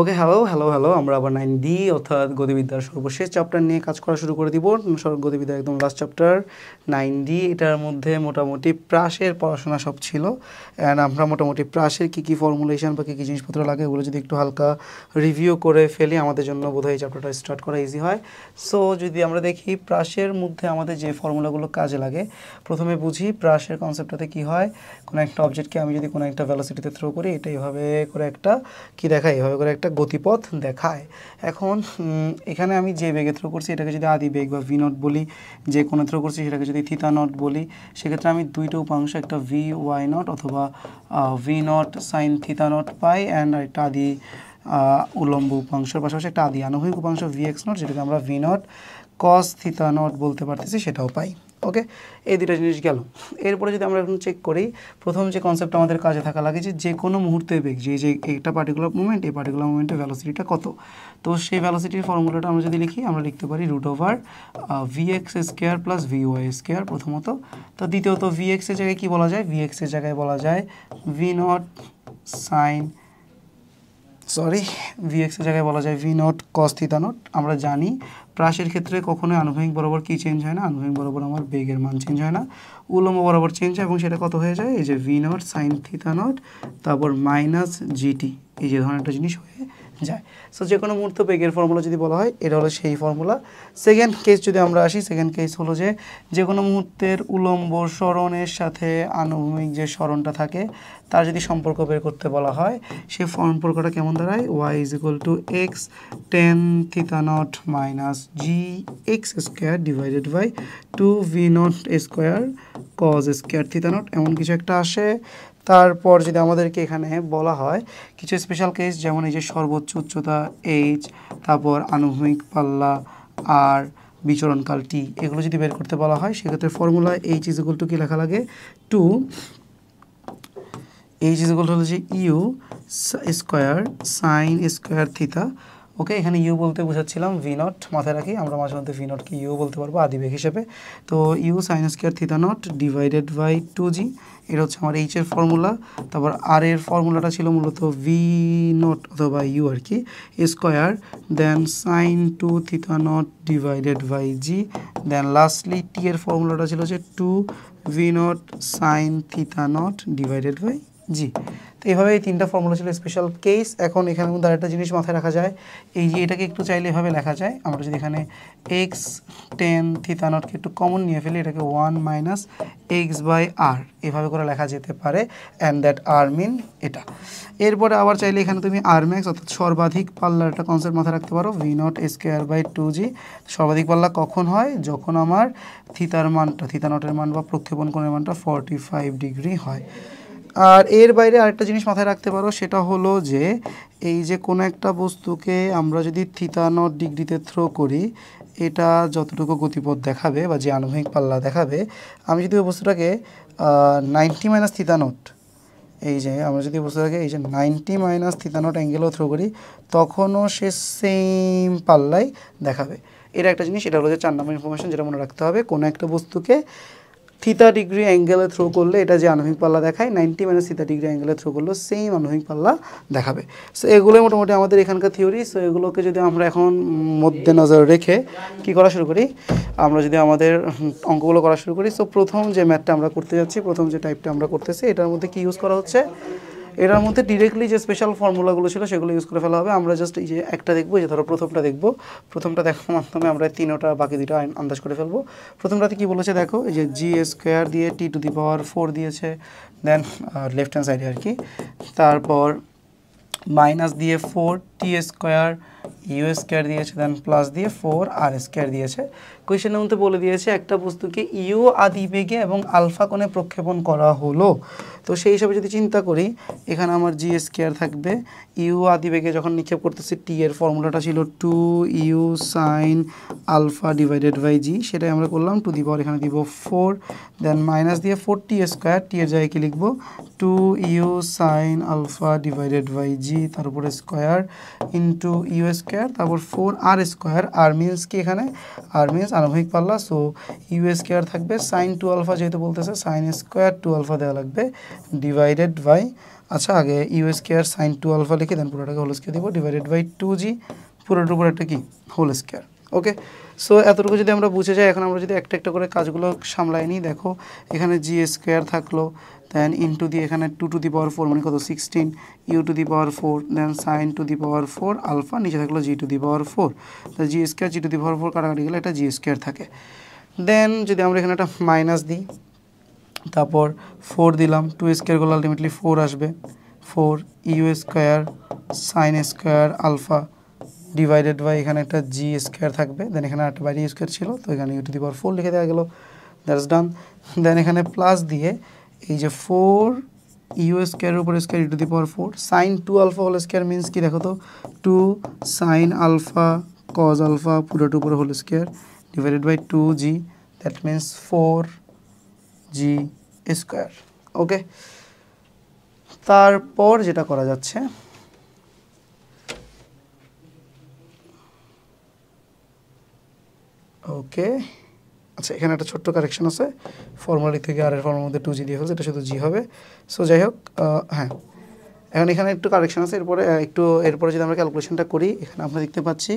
Okay hello hello hello আমরা আবার nine D অর্থাৎ গতিবিদ্যার সর্বশেষ চ্যাপ্টার নিয়ে কাজ করা শুরু করে দিব গতিবিদ্যার একদম লাস্ট চ্যাপ্টার নাইন ডি এটার মধ্যে মোটামুটি প্রাসের পড়াশোনা সব ছিল অ্যান্ড আমরা মোটামুটি প্রাসের কী কী ফর্মুলেশন বা কী কী জিনিসপত্র লাগে ওগুলো যদি একটু হালকা রিভিউ করে ফেলি আমাদের জন্য বোধহয় এই চ্যাপ্টারটা স্টার্ট করা ইজি হয় সো যদি আমরা দেখি প্রাসের মধ্যে আমাদের যে ফর্মুলাগুলো কাজে লাগে প্রথমে বুঝি প্রাসের কনসেপ্টটাতে কি হয় কোনো একটা অবজেক্টকে আমি যদি কোনো একটা ভ্যালোসিটিতে থ্রো করি এটা এইভাবে করে একটা কী দেখায় এইভাবে করে একটা একটা গতিপথ দেখায় এখন এখানে আমি যে বেগে থ্রো করছি এটাকে যদি আদি বেগ বা ভি নট বলি যে কোনো থ্রো করছি সেটাকে যদি থিতা নট বলি সেক্ষেত্রে আমি দুইটা উপাংশ একটা ভি ওয়াই নট অথবা v naught sine theta naught pi and একটা আদি উলম্ব উপাংশের পাশাপাশি একটা আদি আনুভূমিক উপাংশ ভি এক্স নট যেটাকে আমরা v naught cos theta naught বলতে পারতেছি সেটাও পাই ওকে এই দুটা জিনিস গেল এরপরে যদি আমরা এখন চেক করি প্রথম যে কনসেপ্ট আমাদের কাজে থাকা লাগে যে যে কোনো মুহূর্তে বেগ যে যে একটা পার্টিকুলার মুভমেন্ট এই পার্টিকুলার মুভমেন্টের ভ্যালোসিটিটা কত তো সেই ভ্যালোসিটির ফর্মুলাটা আমরা যদি লিখি আমরা লিখতে পারি root over v x square plus v y square প্রথমত তো দ্বিতীয়ত ভি এক্সের জায়গায় কি বলা যায় ভি এক্সের জায়গায় বলা যায় v naught sine sorry v এক্সের জায়গায় বলা যায় v naught cos theta naught আমরা জানি প্রাসের ক্ষেত্রে কখনোই আনুভূমিক বরাবর কি চেঞ্জ হয় না আনুভূমিক বরাবর আমার বেগের মান চেঞ্জ হয় না উলম্ব বরাবর চেঞ্জ হয় এবং সেটা কত হয়ে যায় এই যে v naught sine theta naught তারপর মাইনাস জিটি এই যে ধরনের একটা জিনিস হয়ে যায় সো যে কোনো মুহূর্ত বেগের ফর্মুলা যদি বলা হয় এটা হলো সেই ফর্মুলা সেকেন্ড কেস যদি আমরা আসি সেকেন্ড কেস হলো যে যে কোনো মুহূর্তের উলম্ব স্মরণের সাথে আনুভূমিক যে স্মরণটা থাকে তার যদি সম্পর্ক বের করতে বলা হয় সে সম্পর্কটা কেমন দাঁড়ায় y is equal to x tan theta naught minus g x square divided by two v naught square cos square theta naught এমন কিছু একটা আসে তারপর যদি আমাদেরকে এখানে বলা হয় কিছু স্পেশাল কেস যেমন এই যে সর্বোচ্চ উচ্চতা এইচ তারপর আনুভূমিক পাল্লা আর বিচরণকাল টি এগুলো যদি বের করতে বলা হয় সেক্ষেত্রে formula h is equal to কী লেখা লাগে two h is equal to you square sine square theta okay এখানে ইউ বলতে বোঝাচ্ছিলাম ভি নট মাথায় রাখি আমরা মাঝে মধ্যে ভি ইউ বলতে পারবো আদিবেগ হিসেবে তো u sine square theta naught divided by two g এটা হচ্ছে আমার এইচের ফর্মুলা তারপর আর এর ফর্মুলাটা ছিল মূলত ভি নট অথবা ইউ আর কি square then sine two theta naught divided by G then lastly t এর ফর্মুলাটা ছিল হচ্ছে two v naught sine theta naught divided by জি তো এইভাবে এই তিনটা ফর্মুলা ছিল স্পেশাল কেস এখন এখানে মধ্যে আরেকটা জিনিস মাথায় রাখা যায় এই যে এটাকে একটু চাইলে এভাবে লেখা যায় আমরা যদি এখানে এক্স টেন থিতা নটকে একটু কমন নিয়ে ফেলি এটাকে ওয়ান মাইনাস এক্স বাই আর এভাবে করে লেখা যেতে পারে অ্যান্ড দ্যাট আর মিন এটা এরপরে আবার চাইলে এখানে তুমি আর ম্যাক্স অর্থাৎ সর্বাধিক পাল্লার একটা কনসেপ্ট মাথায় রাখতে পারো v naught square by two g সর্বাধিক পাল্লা কখন হয় যখন আমার থিতার মানটা থিতা নটের মান বা প্রক্ষেপণ কোণের মানটা ফর্টি ফাইভ ডিগ্রি হয় আর এর বাইরে আরেকটা জিনিস মাথায় রাখতে পারো সেটা হলো যে এই যে কোনো একটা বস্তুকে আমরা যদি থিতানট ডিগ্রিতে থ্রো করি এটা যতটুকু গতিপথ দেখাবে বা যে আনুভূমিক পাল্লা দেখাবে আমি যদি ওই বস্তুটাকে নাইনটি মাইনাস থিতানট এই যে আমরা যদি বস্তুটাকে এই যে নাইনটি মাইনাস থিতানট অ্যাঙ্গেলও থ্রো করি তখনও সে সেম পাল্লাই দেখাবে এটা একটা জিনিস এটা হলো যে চার নম্বর ইনফরমেশন যেটা মনে রাখতে হবে কোনো একটা বস্তুকে থিতা ডিগ্রি অ্যাঙ্গেলে থ্রো করলে এটা যে আনুভূমিক পাল্লা দেখায় নাইনটি মাইনাস থিতা ডিগ্রি অ্যাঙ্গেলে থ্রো করলেও সেম আনুভূমিক পাল্লা দেখাবে সো এগুলোই মোটামুটি আমাদের এখানকার থিওরি সো এগুলোকে যদি আমরা এখন মধ্যে নজর রেখে কি করা শুরু করি আমরা যদি আমাদের অঙ্কগুলো করা শুরু করি সো প্রথম যে ম্যাথটা আমরা করতে যাচ্ছি প্রথম যে টাইপটা আমরা করতেছি এটার মধ্যে কি ইউজ করা হচ্ছে এটার মধ্যে ডিরেক্টলি যে স্পেশাল ফর্মুলাগুলো ছিল সেগুলো ইউজ করে ফেলা হবে আমরা জাস্ট এই যে একটা দেখবো যে ধরো প্রথমটা দেখবো প্রথমটা দেখার মাধ্যমে আমরা তিনোটা বাকি দুটো আন্দাজ করে ফেলবো প্রথমটাতে কি বলেছে দেখো এই যে জি স্কোয়ার দিয়ে টি টু দি পাওয়ার ফোর দিয়েছে দেন লেফট হ্যান্ড সাইডে আর কি তারপর মাইনাস দিয়ে four T square you square দিয়েছে দেন প্লাস দিয়ে ফোর আর স্কোয়ার দিয়েছে কোয়েশন মধ্যে বলে দিয়েছে একটা বস্তুকে ইউ আদি বেগে এবং আলফা কোণে প্রক্ষেপণ করা হলো তো সেই হিসাবে যদি চিন্তা করি এখানে আমার জি স্কোয়ার থাকবে ইউ আদি বেগে যখন নিক্ষেপ করতেছি টি এর ফর্মুলাটা ছিল two you sine alpha divided by g সেটাই আমরা করলাম টু দি পাওয়ার এখানে দিব ফোর দেন মাইনাস দিয়ে ফোর টি স্কোয়ার টি এর জায়গায় কি লিখবো two you sine alpha divided by g তারপরে স্কোয়ার ইন্টু ইউ স্কোয়ার তারপর four r square r means কি এখানে আর মিনস আনুভবিক পাল্লা সো ইউ স্কোয়ার থাকবে সাইন টু আলফা যেহেতু বলতেছে সাইন স্কোয়ার টু আলফা দেওয়া লাগবে ডিভাইডেড বাই আচ্ছা আগে u square sine two alpha লিখে দেন পুরোটাকে হোল স্কোয়ার দিব ডিভাইডেড বাই টু জি পুরোটার উপর একটা কি হোল স্কোয়ার ওকে সো এতটুকু যদি আমরা বুঝে যাই এখন আমরা যদি একটা একটা করে কাজগুলো সামলাই নিই দেখো এখানে জি স্কোয়ার থাকলো দেন ইনটু দিয়ে এখানে two to the power four মানে কত sixteen u to the power four then sine to the power four alpha নিচে থাকলো g to the power four তো g square g to the power four কাটাকাটি গেলে একটা জি স্কোয়ার থাকে দেন যদি আমরা এখানে একটা মাইনাস দিই তারপর ফোর দিলাম টু স্কোয়ার করলে আলটিমেটলি ফোর আসবে four you square sine square alpha divided by এখানে একটা জি স্কোয়ার থাকবে দেন এখানে আট বাইরে স্কোয়ার ছিল তো এখানে u to the power four লিখে দেওয়া গেলো দ্যাটস ডান দেন এখানে প্লাস দিয়ে এই যে ফোর ইউ স্কোয়ারের উপর square to the power four sine two alpha whole square means কি দেখো তো two sine alpha cos alpha two উপরে whole square divided by two g that means four G square okay তারপর যেটা করা যাচ্ছে ওকে আচ্ছা এখানে একটা ছোট্ট কারেকশন আছে ফর্মালি থেকে আর এর ফর্মার মধ্যে টু জি দিয়ে ফেলছে এটা শুধু জি হবে সো যাই হোক হ্যাঁ এখন এখানে একটু কারেকশন আছে এরপরে একটু এরপরে যদি আমরা ক্যালকুলেশনটা করি এখানে আমরা দেখতে পাচ্ছি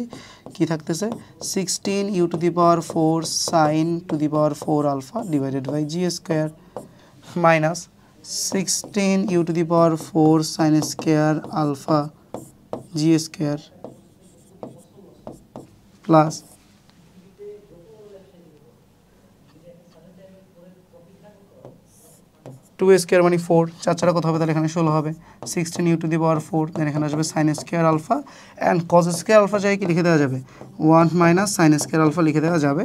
কি থাকতেছে sixteen u to the power four sine to the power four alpha divided by G square minus sixteen u to the power four sine square alpha g square plus two square মানে four চার ছাড়া কথা হবে তাহলে এখানে ষোলো হবে sixteen u to the power four then এখানে আসবে sine square alpha and cos square alpha চাই কি লিখে দেওয়া যাবে one minus sine square alpha লিখে দেওয়া যাবে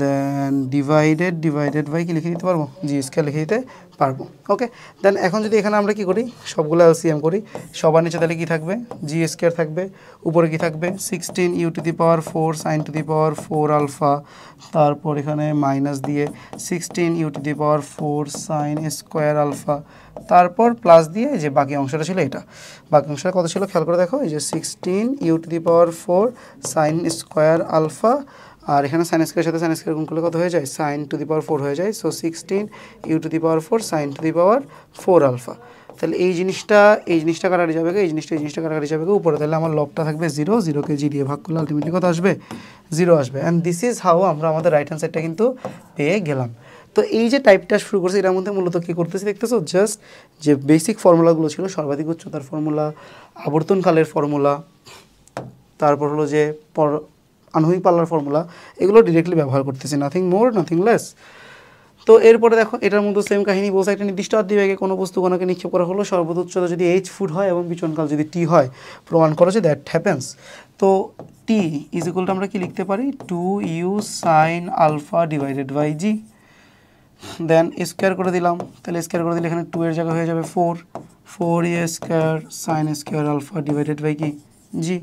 দেন ডিভাইডেড ডিভাইডেড বাই কি লিখে দিতে পারবো জি স্কোয়ার লিখে দিতে পারবো ওকে দেন এখন যদি এখানে আমরা কি করি সবগুলো এলসিএম করি সবার নিচে তাহলে কি থাকবে জি স্কোয়ার থাকবে উপরে কি থাকবে sixteen u to the power four sine to the power four alpha তারপর এখানে মাইনাস দিয়ে sixteen u to the power four sine square alpha তারপর প্লাস দিয়ে যে বাকি অংশটা ছিল এটা বাকি অংশটা কত ছিল খেয়াল করে দেখো এই যে sixteen u to the power four sine square alpha আর এখানে সাইন স্কোয়ারের সাথে সাইন স্কোয়ার গুণ করলে কত হয়ে যায় sine to the power four হয়ে যায় so sixteen u to the power four sine to the power four alpha তাহলে এই জিনিসটা এই জিনিসটা কাটারি যাবে এই জিনিসটা এই জিনিসটা কাটারি যাবে উপরে তাহলে আমার লবটা থাকবে জিরো জিরোকে জি দিয়ে ভাগ করলে আলটিমেটলি কত আসবে জিরো আসবে অ্যান্ড দিস ইজ হাউ আমরা আমাদের রাইট হ্যান্ড সাইডটা কিন্তু পেয়ে গেলাম তো এই যে টাইপটা শুরু করছে এটার মধ্যে মূলত কী করতেছি দেখতেছো জাস্ট যে বেসিক ফর্মুলাগুলো ছিল সর্বাধিক উচ্চতার ফর্মুলা আবর্তনকালের ফর্মুলা তারপর হলো যে আনহুই পাল্লার ফর্মুলা এগুলো ডিরেক্টলি ব্যবহার করতেছে নাথিং মোর নাথিং লেস তো এরপরে দেখো এটার মধ্যে সেম কাহিনী বলছে একটা নির্দিষ্ট আদিবেগে কোনো বস্তু কোনোকে নিক্ষেপ করা হলো সর্বোচ্চতা যদি এইচ ফুট হয় এবং বিচনকাল যদি টি হয় প্রমাণ করা যে দ্যাট হ্যাপেন্স তো টি ইজ ইকুয়ালটা আমরা কি লিখতে পারি two you sine alpha divided by G then square করে দিলাম তাহলে স্কোয়ার করে দিলে এখানে টু এর জায়গা হয়ে যাবে four four E square sine square alpha divided by কি জি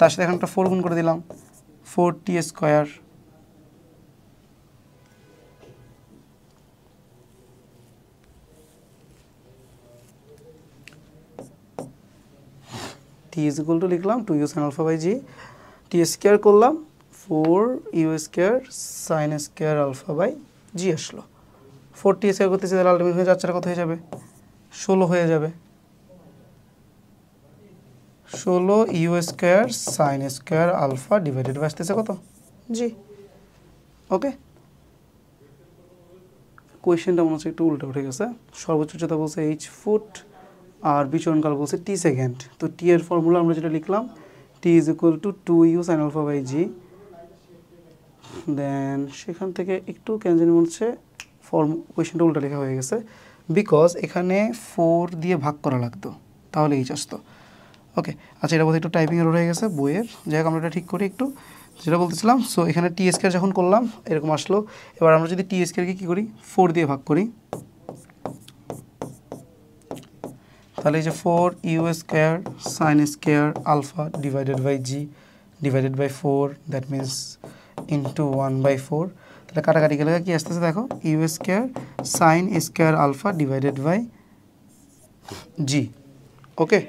তার সাথে এখানে একটা ফোর গুণ করে দিলাম four T square t is equal to লিখলাম two you sine alpha by G T square করলাম four you square sine square alpha by জি আসলো ফোর টি স্কোয়ার করতেছি তাহলে আলটিমেট হয়ে যাচ্ছে কত হয়ে যাবে ষোলো হয়ে যাবে ষোলো u square sine square alpha divided by আসতেছে কত জি ওকে কোয়েশনটা মনে হচ্ছে একটু উল্টো উঠে গেছে সর্বোচ্চ উচ্চতা বলছে এইচ ফুট আর বিচরণকাল বলছে টি সেকেন্ড তো টি এর ফর্মুলা আমরা যেটা লিখলাম T is equal to two you sine alpha by G then সেখান থেকে একটু কেন জানি মনে হচ্ছে ফর্ম কোয়েশ্চেনটা উল্টা লেখা হয়ে গেছে বিকজ এখানে ফোর দিয়ে ভাগ করা লাগতো তাহলে এইচ আসতো ওকে আচ্ছা এটা বলতে একটু টাইপিং এর হয়ে গেছে বইয়ের যাই হোক আমরা এটা ঠিক করি একটু যেটা বলতেছিলাম সো এখানে টিএসকে যখন করলাম এরকম আসলো এবার আমরা যদি টিএসকে কী করি ফোর দিয়ে ভাগ করি তাহলে এই যে four you square sine square alpha divided by G divided by four that means into one by four তাহলে কাটাকাটি গেলে কি আসতেছে দেখো U square sine square alpha divided by G okay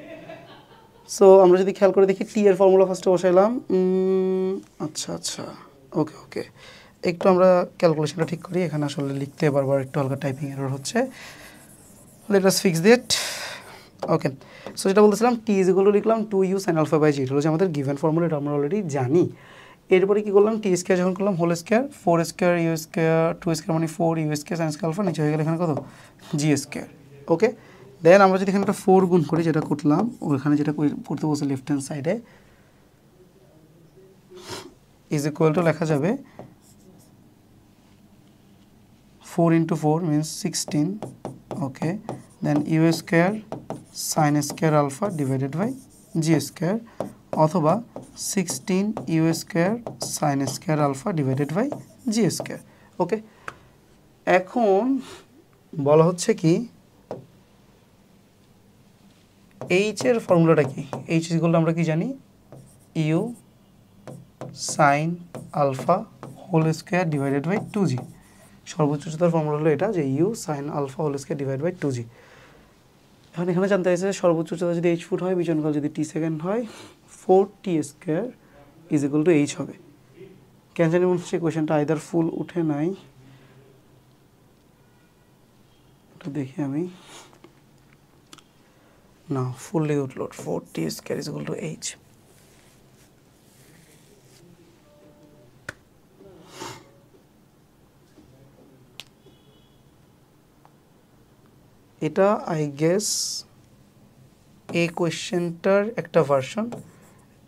so আমরা যদি খেয়াল করে দেখি টি এর ফর্মুলা ফার্স্টে বসাইলাম আচ্ছা আচ্ছা ওকে ওকে একটু আমরা ক্যালকুলেশনটা ঠিক করি এখানে আসলে লিখতে বারবার একটু হালকা টাইপিং এরর হচ্ছে let's fix that okay so যেটা বলতেছিলাম টি ইজ ইকুয়াল টু লিখলাম two you sine alpha by জি এটা হচ্ছে আমাদের গিভেন ফর্মুলা এটা আমরা অলরেডি জানি এরপরে কী করলাম টি স্কোয়ার যখন করলাম whole square four square you square two square মানে four you square sine square alpha নিচে হয়ে গেলে এখানে কত জি স্কোয়ার ওকে দেন আমরা যদি এখানে একটা ফোর গুণ করি যেটা করলাম ওইখানে যেটা করতে বলছে লেফট হ্যান্ড সাইডে ইজ ইকুয়াল টু লেখা যাবে four into four means sixteen okay then U square sine square alpha divided by G square অথবা sixteen U square sine square alpha divided by G square okay এখন বলা হচ্ছে কি H এর ফর্মুলাটা কি এইচ ইজগুলো আমরা কি জানি U sine alpha whole square divided by two G সর্বোচ্চ উচ্চতার ফর্মুলা হলো এটা যে U sine alpha whole square divide by two G এখন এখানে জানতে চাইছে সর্বোচ্চ উচ্চতা যদি এইচ ফুট হয় বিজনকাল যদি টি সেকেন্ড হয় four T square is equal to H হবে কেন জানি মনে হচ্ছে কোয়েশনটা আইদার ফুল উঠে নাই এটা দেখি আমি Now fully load 4t square is equal to h. এটা আই গেস এই কোয়েশ্চেনটার একটা ভার্সন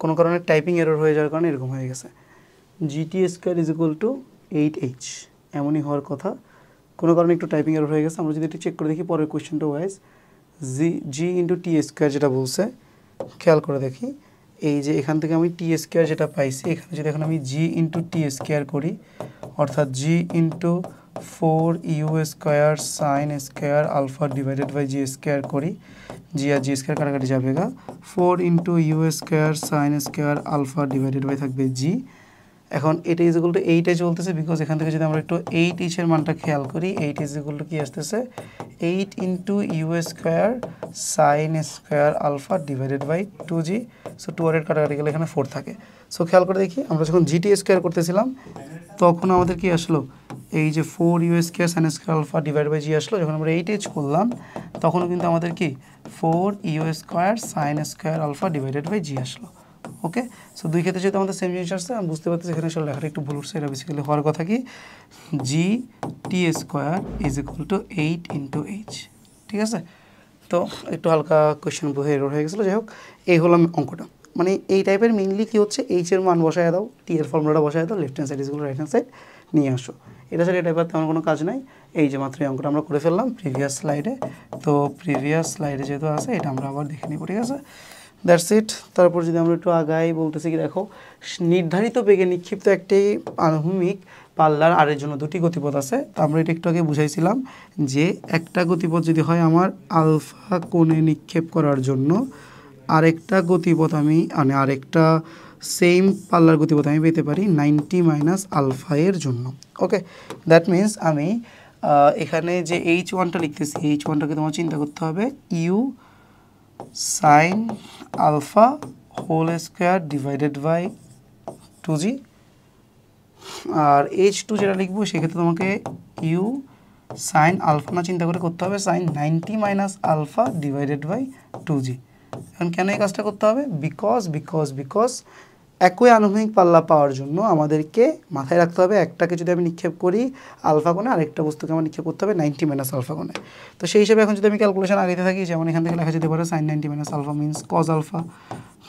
কোনো কারণে টাইপিং এরর হয়ে যাওয়ার কারণে এরকম হয়ে গেছে G T square is equal to eight H এমনই হওয়ার কথা কোনো কারণে একটু টাইপিং এরর হয়ে গেছে আমরা যদি একটু চেক করে দেখি পরের কোয়েশ্চেনটা wise G G into T square যেটা বলছে খেয়াল করে দেখি এই যে এখান থেকে আমি টি স্কোয়ার যেটা পাইছি এখানে যদি এখন আমি জি ইন্টু টি স্কোয়ার করি অর্থাৎ G into four you square sine square alpha divided by G square করি জি আর জি স্কোয়ার কাটাকাটি যাবে গা four into you square sine square alpha divided by থাকবে জি এখন এটা ইজ ইকুয়াল টু এইটে চলতেছে বিকজ এখান থেকে যদি আমরা একটু এইট ইচের মানটা খেয়াল করি এইট ইজ ইকুয়াল টু কী আসতেছে eight into you square sine square alpha divided by two G so two hundred কাটাকাটি গেলে এখানে ফোর থাকে সো খেয়াল করে দেখি আমরা যখন জিটি স্কোয়ার করতেছিলাম তখন আমাদের কি আসলো এই যে four you square sine square alpha divide by জি আসলো যখন আমরা এইট এইচ করলাম তখনও কিন্তু আমাদের কি four you square sine square alpha divided by জি আসলো ওকে সো দুই ক্ষেত্রে যেহেতু আমাদের সেম জিনিস আসছে আমি বুঝতে পারতেছি এখানে আসলে লেখাটা একটু ভুল উঠছে এটা বেসিক্যালি হওয়ার কথা কি G T square is equal to eight into H ঠিক আছে তো একটু হালকা কোয়েশ্চেন বহে এরোর হয়ে গেছিলো যাই হোক এই হলো অঙ্কটা মানে এই টাইপের মেইনলি কী হচ্ছে এইচের মান বসায় দাও টি এর ফর্মুলাটা বসায় দাও left hand side is right hand side নিয়ে আসো এটা ছাড়া এটা টাইপের তেমন কোনো কাজ নাই এই যে মাত্র এই অঙ্কটা আমরা করে ফেললাম প্রিভিয়াস স্লাইডে তো প্রিভিয়াস স্লাইডে যেহেতু আছে এটা আমরা আবার দেখে নিব ঠিক আছে দ্যাটস ইট তারপর যদি আমরা একটু আগাই বলতেছি কি দেখো নির্ধারিত বেগে নিক্ষিপ্ত একটি আনুভূমিক পাল্লার আরের জন্য দুটি গতিপথ আছে তা আমরা এটা একটু আগে বুঝাইছিলাম যে একটা গতিপথ যদি হয় আমার আলফা কোণে নিক্ষেপ করার জন্য আরেকটা গতিপথ আমি মানে আরেকটা সেম পাল্লার গতিপথ আমি পেতে পারি নাইনটি মাইনাস আলফা এর জন্য ওকে দ্যাট মিন্স আমি এখানে যে এইচ ওয়ানটা লিখতেছি এইচ ওয়ানটাকে তোমার চিন্তা করতে হবে U sine alpha whole square divided by two G আর এইচ টু যেটা লিখবো সেক্ষেত্রে তোমাকে ইউ সাইন আলফা না চিন্তা করে করতে হবে sine ninety minus alpha divided by two G এখন কেন এই কাজটা করতে হবে বিকজ বিকজ বিকজ একই আনুভূমিক পাল্লা পাওয়ার জন্য আমাদেরকে মাথায় রাখতে হবে একটাকে যদি আমি নিক্ষেপ করি আলফা কোণে আরেকটা বস্তুকে আমার নিক্ষেপ করতে হবে নাইনটি মাইনাস আলফা কোণে তো সেই হিসেবে এখন যদি আমি ক্যালকুলেশন আগাইতে থাকি যেমন এখান থেকে লেখা যেতে পারে sine ninety minus alpha means cos alpha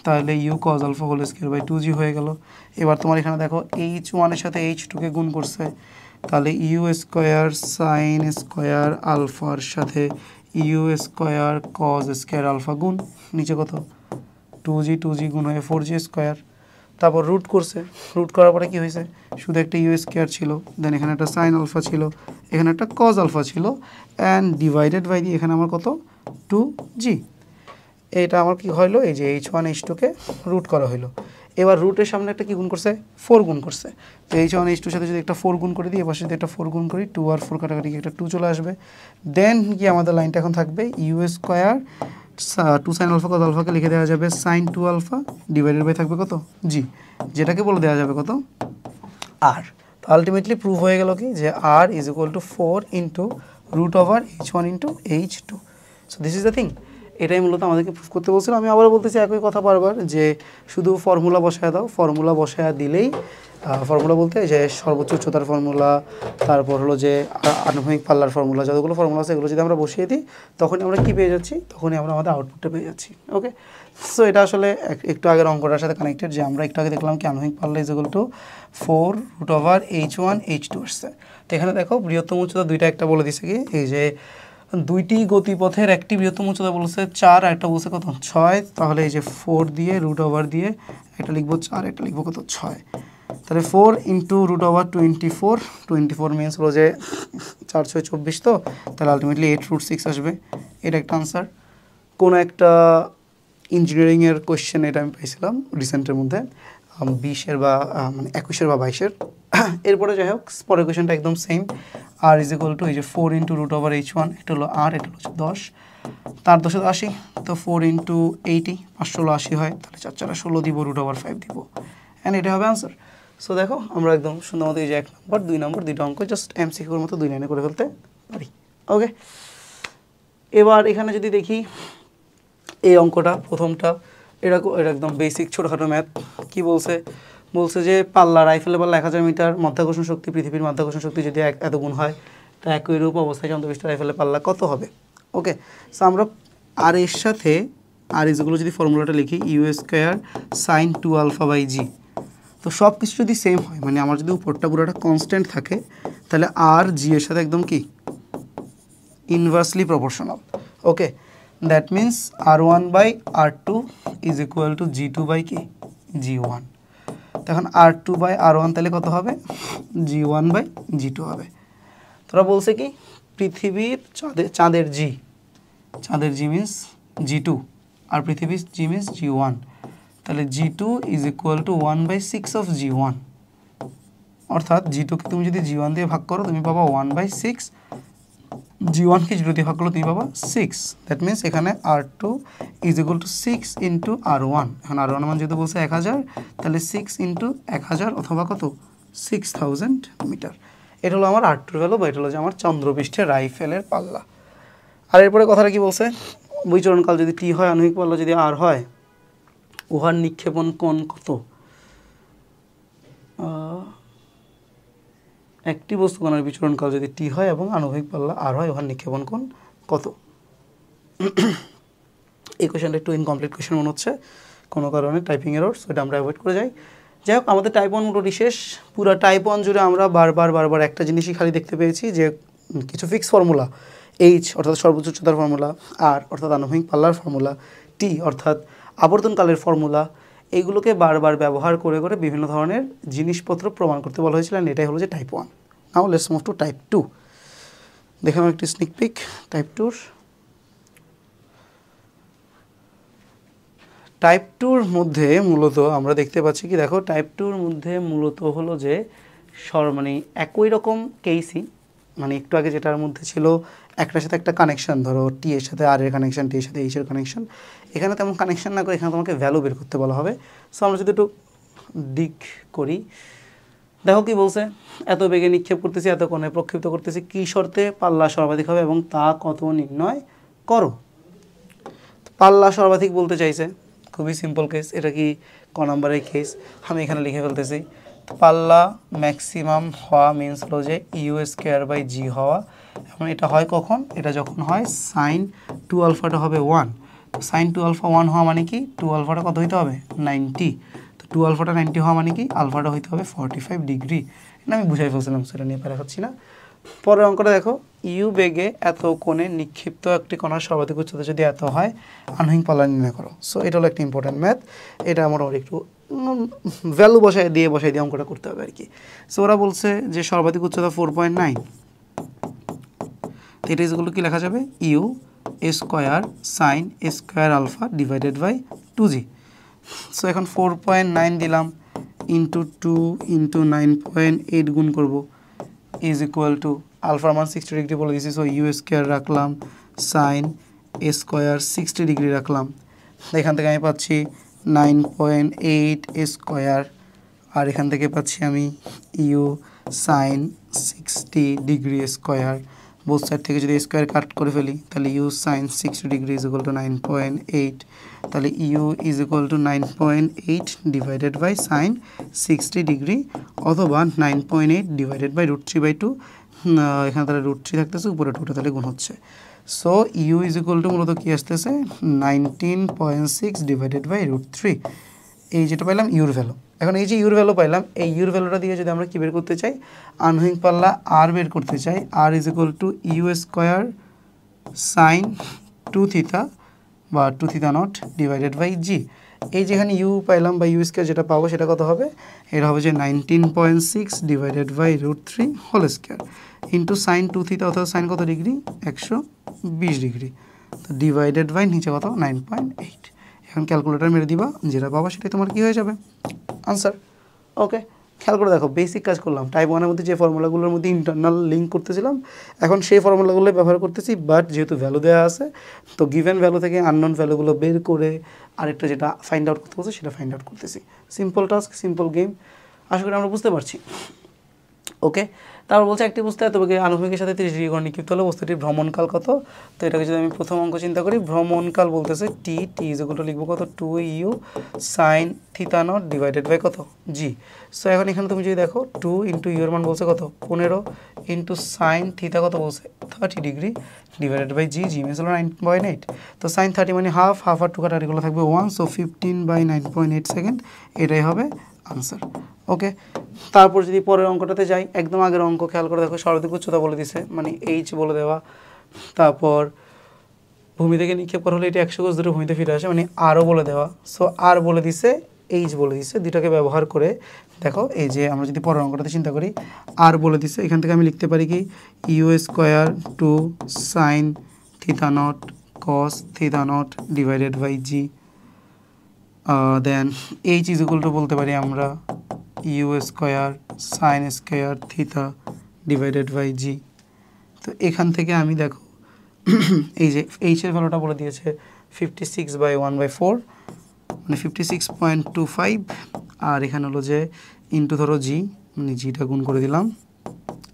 তাহলে you cos alpha whole square by two G হয়ে গেল এবার তোমার এখানে দেখো এইচ ওয়ানের সাথে এইচ টুকে গুণ করছে তাহলে ইউ স্কোয়ার সাইন স্কোয়ার আলফার সাথে U square cos square alpha গুণ নিচে কত টু জি টু জি গুণ হয়ে ফোর জি স্কোয়ার তারপর রুট করছে রুট করার পরে কি হয়েছে শুধু একটা ইউএস কেয়ার ছিল দেন এখানে একটা সাইন আলফা ছিল এখানে একটা কজ আলফা ছিল অ্যান্ড ডিভাইডেড বাই দি এখানে আমার কত টু জি এটা আমার কি হলো এই যে এইচ ওয়ান এইচ টুকে রুট করা হইলো এবার রুটের সামনে একটা কি গুণ করছে ফোর গুণ করছে তো এইচ ওয়ান এইচ টুর সাথে যদি একটা ফোর গুণ করে দিই এবার যদি একটা ফোর গুণ করি টু আর ফোর কাটাকাটি একটা টু চলে আসবে দেন কি আমাদের লাইনটা এখন থাকবে U square two sine alpha কত আলফাকে লিখে দেওয়া যাবে sine two alpha divided by থাকবে কত জি যেটাকে বলে দেওয়া যাবে কত আর তো আলটিমেটলি প্রুভ হয়ে গেল কি যে R is equal to four into root over H one into H two so this is the thing এটাই মূলত আমাদেরকে প্রুফ করতে বলছিল আমি আবারও বলতেছি একই কথা বারবার যে শুধু ফর্মুলা বসায় দাও ফর্মুলা বসায় দিলেই ফর্মুলা বলতে যে সর্বোচ্চ উচ্চতার ফর্মুলা তারপর হলো যে আনুভূমিক পাল্লার ফর্মুলা যতগুলো ফর্মুলা আছে এগুলো যদি আমরা বসিয়ে দিই তখনই আমরা কি পেয়ে যাচ্ছি তখনই আমরা আমাদের আউটপুটটা পেয়ে যাচ্ছি ওকে সো এটা আসলে একটু আগের অঙ্কটার সাথে কানেক্টেড যে আমরা একটু আগে দেখলাম কি আনুভূমিক পাল্লা is to four root over H one H two আসছে তো এখানে দেখো বৃহত্তম উচ্চতা দুইটা একটা বলে দিছে কি এই যে দুইটি গতিপথের একটি বৃহত্তম উচ্চতা বলছে চার একটা বলছে কত ছয় তাহলে এই যে ফোর দিয়ে রুট ওভার দিয়ে একটা লিখবো চার একটা লিখবো কত ছয় তাহলে four into root over twenty four twenty four means হলো যে চার ছয় চব্বিশ তো তাহলে আলটিমেটলি এইট রুট সিক্স আসবে এটা একটা আনসার কোনো একটা ইঞ্জিনিয়ারিংয়ের কোয়েশ্চেন এটা আমি পাইছিলাম রিসেন্টের মধ্যে বিশের বা মানে একুশের বা বাইশের এরপরে যাই হোক পরের কোয়েশনটা একদম same R is equal to এই যে four into root over H one এটা হলো আর এটা হচ্ছে দশ তার দশে আশি তো ফোর ইন্টু এইটি পাঁচশো আশি হয় তাহলে চার চারা ষোলো দিব রুট ওভার ফাইভ দিব অ্যান্ড এটা হবে আনসার সো দেখো আমরা একদম সুন্দর মতো এই যে এক নম্বর দুই নম্বর দুইটা অঙ্ক জাস্ট এমসিকিউর মতো দুই লাইনে করে ফেলতে পারি ওকে এবার এখানে যদি দেখি এই অঙ্কটা প্রথমটা এটা একদম বেসিক ছোটোখাটো ম্যাথ কি বলছে বলছে যে পাল্লা রাইফেল পাল্লা এক হাজার মিটার মাধ্যাকর্ষণ শক্তি পৃথিবীর মাধ্যাকর্ষণ শক্তি যদি এক এত গুণ হয় তা একই রূপ অবস্থায় চন্দ্রপৃষ্ঠ রাইফেলে পাল্লা কত হবে ওকে সো আমরা আর এর সাথে আর এসগুলো যদি ফর্মুলাটা লিখি U square sine two alpha by জি তো সব কিছু যদি সেম হয় মানে আমার যদি উপরটা পুরোটা কনস্ট্যান্ট থাকে তাহলে আর জি এর সাথে একদম কি inversely proportional okay that means r1 by r2 is equal to g2 by কি g1 তখন r2 by r1 তাহলে কত হবে g1 by g2 হবে তোরা বলছে কি পৃথিবীর চাঁদের চাঁদের জি চাঁদের জি মিন্স জি টু আর পৃথিবীর জি মিন্স জি ওয়ান তাহলে G two is equal to one by six of G one অর্থাৎ জি টুকে তুমি যদি জি ওয়ান দিয়ে ভাগ করো তুমি পাবা ওয়ান বাই সিক্স জি ওয়ানকে জিরো দিয়ে ভাগ করলে তুমি পাবা সিক্স দ্যাট মিনস এখানে R two is equal to six into R one এখন আর ওয়ান মান যদি বলছে এক হাজার তাহলে সিক্স ইন্টু এক হাজার অথবা কত সিক্স থাউজেন্ড মিটার এটা হলো আমার আর টুর ভ্যালু বা এটা হলো যে আমার চন্দ্রপৃষ্ঠে রাইফেলের পাল্লা আর এরপরে কথাটা কি বলছে বিচরণকাল যদি টি হয় আনুহিক পাল্লা যদি আর হয় উহার নিক্ষেপণ কোন কত একটি বস্তু কণার বিচরণ কাল যদি টি হয় এবং আনুভিক পাল্লা আর হয় ওহার নিক্ষেপণ কোণ কত এই কোয়েশনটা একটু ইনকমপ্লিট কোয়েশন মনে হচ্ছে কোনো কারণে টাইপিং এর সো এটা আমরা অ্যাভয়েড করে যাই যাই হোক আমাদের টাইপ ওয়ান মোটামুটি শেষ পুরো টাইপ ওয়ান জুড়ে আমরা বারবার বারবার একটা জিনিসই খালি দেখতে পেয়েছি যে কিছু ফিক্স ফর্মুলা এইচ অর্থাৎ সর্বোচ্চ উচ্চতার ফর্মুলা আর অর্থাৎ আনুভিক পাল্লার ফর্মুলা টি অর্থাৎ আবর্তনকালের ফর্মুলা এইগুলোকে বারবার ব্যবহার করে করে বিভিন্ন ধরনের জিনিসপত্র প্রমাণ করতে বলা হয়েছিল এটাই হলো যে type one now let's move to type two আমার একটি স্নিক পিক টাইপ টুর টাইপ টুর মধ্যে মূলত আমরা দেখতে পাচ্ছি কি দেখো টাইপ টুর মধ্যে মূলত হলো যে সর মানে একই রকম কেইসি মানে একটু আগে যেটার মধ্যে ছিল একটার সাথে একটা কানেকশন ধরো টি এর সাথে আর এর কানেকশন টি এর সাথে এইচের কানেকশন এখানে তেমন কানেকশন না করে এখানে তোমাকে ভ্যালু বের করতে বলা হবে সো আমরা যদি একটু দিক করি দেখো কি বলছে এত বেগে নিক্ষেপ করতেছি এত কোণে প্রক্ষিপ্ত করতেছি কী শর্তে পাল্লা সর্বাধিক হবে এবং তা কত নির্ণয় করো পাল্লা সর্বাধিক বলতে চাইছে খুবই সিম্পল কেস এটা কি ক নম্বরের কেস আমি এখানে লিখে ফেলতেছি পাল্লা ম্যাক্সিমাম হওয়া মিনস হলো যে ইউ স্কোয়ার বাই জি হওয়া এখন এটা হয় কখন এটা যখন হয় সাইন টু আলফাটা হবে ওয়ান তো সাইন টু আলফা ওয়ান হওয়া মানে কি টু আলফাটা কত হইতে হবে নাইনটি তো টু আলফাটা নাইনটি হওয়া মানে কি আলফাটা হইতে হবে ফর্টি ফাইভ ডিগ্রি এটা আমি বুঝাই ফেলছিলাম সেটা নিয়ে পারা হচ্ছি না পরের অঙ্কটা দেখো ইউ বেগে এত কোণে নিক্ষিপ্ত একটি কণার সর্বাধিক উচ্চতা যদি এত হয় আনহিং পাল্লা নির্ণয় করো সো এটা হলো একটি ইম্পর্ট্যান্ট ম্যাথ এটা আমার একটু ভ্যালু বসাই দিয়ে বসাই দিয়ে অঙ্কটা করতে হবে আর কি সো ওরা বলছে যে সর্বাধিক উচ্চতা ফোর পয়েন্ট নাইন এটা ইজগুলো কী লেখা যাবে U square sine square alpha divided by two G so এখন ফোর পয়েন্ট নাইন দিলাম into two into nine point eight গুণ করবো ইজ ইকুয়াল টু আলফার মান সিক্সটি ডিগ্রি বলে দিয়েছি সো ইউ স্কোয়ার রাখলাম সাইন স্কোয়ার সিক্সটি ডিগ্রি রাখলাম এখান থেকে আমি পাচ্ছি নাইন পয়েন্ট এইট স্কোয়ার আর এখান থেকে পাচ্ছি আমি U sine sixty degree square both side থেকে যদি স্কোয়ার কাট করে ফেলি তাহলে U sine sixty degree is equal to nine point eight তাহলে U is equal to nine point eight divided by sine sixty degree অথবা nine point eight divided by root three by two এখানে তাহলে root three থাকতেছে উপরে টুটা তাহলে গুণ হচ্ছে so U is equal to মূলত কী আসতেছে nineteen point six divided by root three এই যেটা পাইলাম ইউর ভ্যালু এখন এই যে ইউর ভ্যালু পাইলাম এই ইউর ভ্যালুটা দিয়ে যদি আমরা কী বের করতে চাই আনহিং পাল্লা আর বের করতে চাই R is equal to you square sine two theta বা two theta naught divided by G এই যেখানে ইউ পাইলাম বা ইউ স্কোয়ার যেটা পাবো সেটা কত হবে এটা হবে যে nineteen point six divided by root three whole square into sine two থ্রিতে অর্থাৎ সাইন কত ডিগ্রি একশো বিশ ডিগ্রি তো ডিভাইডেড বাই নিচে কত নাইন পয়েন্ট এইট এখন ক্যালকুলেটার মেরে দিবা যেটা পাবা সেটাই তোমার কি হয়ে যাবে আনসার ওকে খেয়াল করে দেখো বেসিক কাজ করলাম টাইপ ওয়ানের মধ্যে যে ফর্মুলাগুলোর মধ্যে ইন্টারনাল লিঙ্ক করতেছিলাম এখন সেই ফর্মুলাগুলো ব্যবহার করতেছি বাট যেহেতু ভ্যালু দেওয়া আছে তো গিভেন ভ্যালু থেকে আননোন ভ্যালুগুলো বের করে আরেকটা যেটা ফাইন্ড আউট করতে বলছে সেটা ফাইন্ড আউট করতেছি সিম্পল টাস্ক সিম্পল গেম আশা করি আমরা বুঝতে পারছি ওকে তারপর বলছে একটি বস্তু তোমাকে আনুভূমিকের সাথে তিরিশ ডিগ্রি করে নিক্ষিপ্ত হলে বস্তুটির ভ্রমণকাল কত তো এটাকে যদি আমি প্রথম অঙ্ক চিন্তা করি ভ্রমণকাল বলতেছে টি টি যেগুলো লিখবো কত two you sine theta naught divided by কত জি সো এখন এখানে তুমি যদি দেখো টু ইন্টু ইউর মান বলছে কত পনেরো ইন্টু সাইন থিতা কত বলছে thirty degree divided by G G means হলো নাইন পয়েন্ট এইট তো সাইন থার্টি মানে হাফ হাফ আর টু কাটারিগুলো থাকবে one so fifteen by nine point eight second এটাই হবে আনসার ওকে তারপর যদি পরের অঙ্কটাতে যাই একদম আগের অঙ্ক খেয়াল করে দেখো সর্বাধিক উচ্চতা বলে দিছে মানে এইচ বলে দেওয়া তারপর ভূমি থেকে নিক্ষেপ করা হলে এটি একশো গজ দূরে ভূমিতে ফিরে আসে মানে আরও বলে দেওয়া সো আর বলে দিছে এইচ বলে দিছে দুটাকে ব্যবহার করে দেখো এই যে আমরা যদি পরের অঙ্কটাতে চিন্তা করি আর বলে দিছে এখান থেকে আমি লিখতে পারি কি U square two sine theta naught theta naught divided by G then H uh, বলতে পারি আমরা U square sine square theta divided by জি তো এখান থেকে আমি দেখো এই যে এইচ এইচের ভ্যালুটা বলে দিয়েছে fifty six by one by four মানে fifty six point two five আর এখানে হলো যে ইন্টু ধরো জি মানে জিটা গুণ করে দিলাম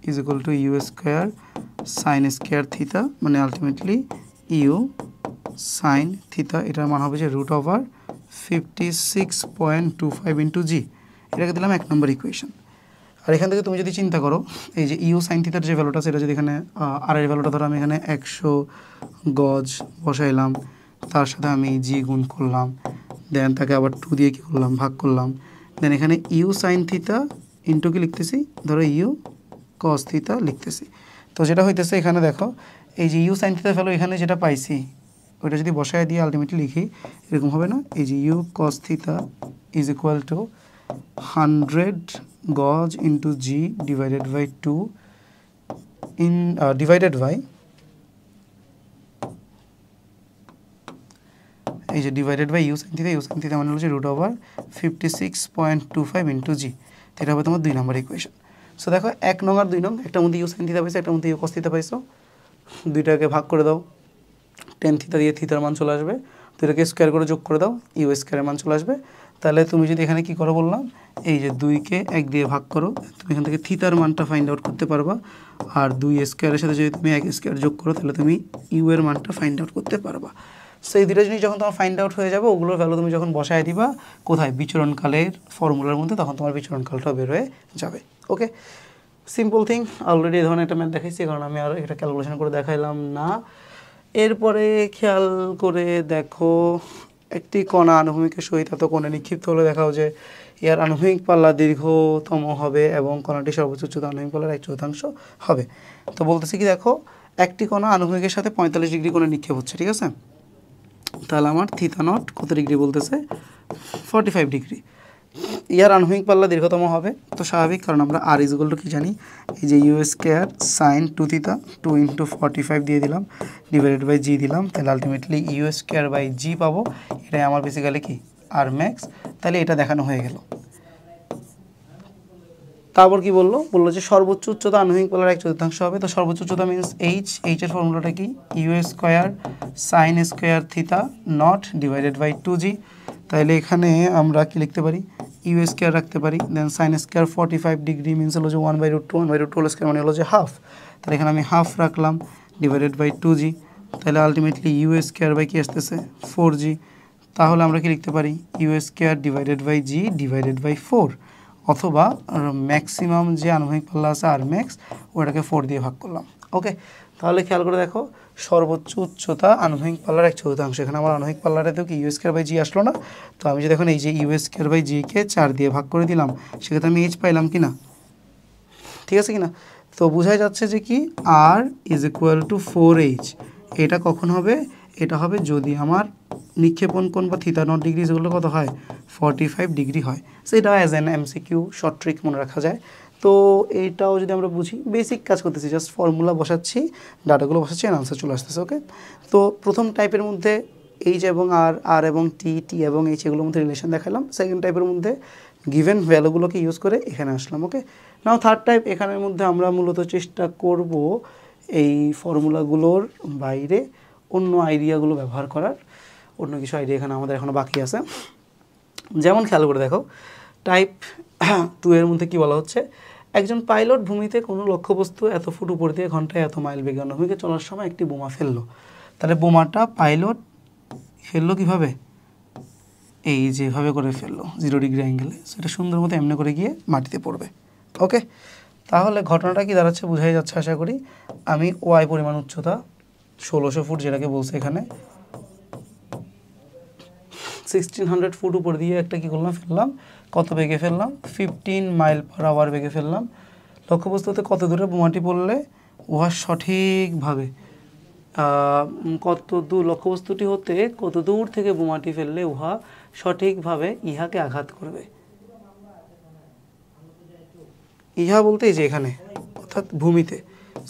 is equal to you square sine square theta মানে আলটিমেটলি ইউ সাইন থিতা এটার মান হবে যে root over fifty six point two five into G এটাকে দিলাম এক নম্বর ইকুয়েশন আর এখান থেকে তুমি যদি চিন্তা করো এই যে ইউ সাইন থিতার যে ভ্যালুটা সেটা যদি এখানে আর এর ভ্যালুটা ধরো আমি এখানে একশো গজ বসাইলাম তার সাথে আমি জি গুণ করলাম দেন তাকে আবার টু দিয়ে কী করলাম ভাগ করলাম দেন এখানে ইউ সাইন থিতা ইন্টু কি লিখতেছি ধরো ইউ কস থিতা লিখতেছি তো যেটা হইতেছে এখানে দেখো এই যে ইউ সাইন থিতা ভ্যালু এখানে যেটা পাইছি ওইটা যদি বসায় দিয়ে আলটিমেটলি লিখি এরকম হবে না এই যে U cos theta is equal to 100 গজ into G divided by two in divided by এই যে divided by U sine theta U sine theta মানে হচ্ছে root over fifty six point two five into G এটা হবে তোমার দুই নম্বর equation so দেখো এক নং আর দুই নং একটা মধ্যে ইউ সাইন থিটা পাইছো একটা মধ্যে ইউ কস পাইছো দুইটাকে ভাগ করে দাও টেন থিতা দিয়ে থিতার মান চলে আসবে দুইটাকে স্কোয়ার করে যোগ করে দাও ইউ স্কোয়ারের মান চলে আসবে তাহলে তুমি যদি এখানে কি করো বললাম এই যে দুইকে এক দিয়ে ভাগ করো তুমি এখান থেকে থিতার মানটা ফাইন্ড আউট করতে পারবা আর দুই স্কোয়ারের সাথে যদি তুমি এক স্কোয়ার যোগ করো তাহলে তুমি ইউ এর মানটা ফাইন্ড আউট করতে পারবা সেই দুটা জিনিস যখন তোমার ফাইন্ড আউট হয়ে যাবে ওগুলোর ভ্যালু তুমি যখন বসায় দিবা কোথায় বিচরণকালের ফর্মুলার মধ্যে তখন তোমার বিচরণকালটা বের হয়ে যাবে ওকে সিম্পল থিং অলরেডি এই ধরনের একটা ম্যাথ দেখাইছি কারণ আমি আর এটা ক্যালকুলেশন করে দেখাইলাম না এরপরে খেয়াল করে দেখো একটি কণা আনুভূমিকের সহিত এত কোণে নিক্ষিপ্ত হলে দেখাও যে ইয়ার আনুভূমিক পাল্লা দীর্ঘতম হবে এবং কণাটি সর্বোচ্চ উচ্চতা আনুভূমিক পাল্লার এক চতুর্থাংশ হবে তো বলতেছি কি দেখো একটি কণা আনুভূমিকের সাথে পঁয়তাল্লিশ ডিগ্রি কোণে নিক্ষেপ হচ্ছে ঠিক আছে তাহলে আমার থিতা নট কত ডিগ্রি বলতেছে ফর্টি ফাইভ ডিগ্রি ইয়ার আনুহিক পাল্লা দীর্ঘতম হবে তো স্বাভাবিক কারণ আমরা আর গোল্ড কি জানি এই যে US square sine two theta two into forty five দিয়ে দিলাম ডিভাইডেড বাই জি দিলাম তাহলে ultimately U square by G পাবো এটাই আমার বেসিক্যালি কি আর ম্যাক্স তাহলে এটা দেখানো হয়ে গেল তারপর কি বললো বললো যে সর্বোচ্চ উচ্চতা আনুহিক পাল্লার এক চতুর্থাংশ হবে তো সর্বোচ্চ উচ্চতা মিনস এইচ এইচের ফর্মুলাটা কি U square sine square theta naught divided by two G তাহলে এখানে আমরা কি লিখতে পারি ইউ স্কোয়ার রাখতে পারি then sine square forty five degree means হলো যে one by root two one by root two square মানে হলো যে হাফ তাহলে এখানে আমি হাফ রাখলাম ডিভাইডেড বাই টু জি তাহলে আলটিমেটলি ইউ স্কোয়ার বাই কি আসতেছে ফোর জি তাহলে আমরা কি লিখতে পারি U square divided by G divided by four অথবা ম্যাক্সিমাম যে আনুভূমিক পাল্লা আছে আর ম্যাক্স ওটাকে ফোর দিয়ে ভাগ করলাম ওকে তাহলে খেয়াল করে দেখো সর্বোচ্চ উচ্চতা আনুহিক পাল্লার এক চতুর্থাংশ এখানে আমার আনুহিক পাল্লাটাতেও কি e ইউ স্কোয়ার বাই জি আসলো না তো আমি যদি এখন এই যে ইউ স্কোয়ার বাই জিকে চার দিয়ে ভাগ করে দিলাম সেক্ষেত্রে আমি এইচ পাইলাম কি না ঠিক আছে কি না তো বোঝাই যাচ্ছে যে কি R is equal to four H এটা কখন হবে এটা হবে যদি আমার নিক্ষেপণ কোন বা থিতা নট ডিগ্রি যেগুলো কত হয় ফর্টি ফাইভ ডিগ্রি হয় সেটা এটা as an MCQ short trick মনে রাখা যায় তো এইটাও যদি আমরা বুঝি বেসিক কাজ করতেছি জাস্ট ফর্মুলা বসাচ্ছি ডাটাগুলো বসাচ্ছি আর আনসার চলে আসতেছে ওকে তো প্রথম টাইপের মধ্যে এইচ এবং আর আর এবং টি টি এবং এইচ এগুলোর মধ্যে রিলেশন দেখালাম সেকেন্ড টাইপের মধ্যে গিভেন ভ্যালুগুলোকে ইউজ করে এখানে আসলাম ওকে নাও থার্ড টাইপ এখানের মধ্যে আমরা মূলত চেষ্টা করব এই ফর্মুলাগুলোর বাইরে অন্য আইডিয়াগুলো ব্যবহার করার অন্য কিছু আইডিয়া এখানে আমাদের এখনও বাকি আছে যেমন খেয়াল করে দেখো টাইপ টু এর মধ্যে কি বলা হচ্ছে একজন পাইলট ভূমিতে কোনো লক্ষ্যবস্তু এত ফুট উপর দিয়ে ঘন্টায় এত মাইল বেগে অন্যভূমিকে চলার সময় একটি বোমা ফেললো তাহলে বোমাটা পাইলট ফেললো কিভাবে এই যেভাবে করে ফেললো জিরো ডিগ্রি অ্যাঙ্গেলে সেটা সুন্দর মতো এমনি করে গিয়ে মাটিতে পড়বে ওকে তাহলে ঘটনাটা কি দাঁড়াচ্ছে বোঝাই যাচ্ছে আশা করি আমি ওয়াই পরিমাণ উচ্চতা ষোলোশো ফুট যেটাকে বলছে এখানে সিক্সটিন হান্ড্রেড ফুট উপর দিয়ে একটা কী করলাম ফেললাম কত বেগে ফেললাম ফিফটিন মাইল পার আওয়ার বেগে ফেললাম লক্ষ্যবস্তুতে কত দূরে বোমাটি পড়লে উহা সঠিকভাবে কত দূর লক্ষ্যবস্তুটি হতে কত দূর থেকে বোমাটি ফেললে উহা সঠিকভাবে ইহাকে আঘাত করবে ইহা বলতে এই যে এখানে অর্থাৎ ভূমিতে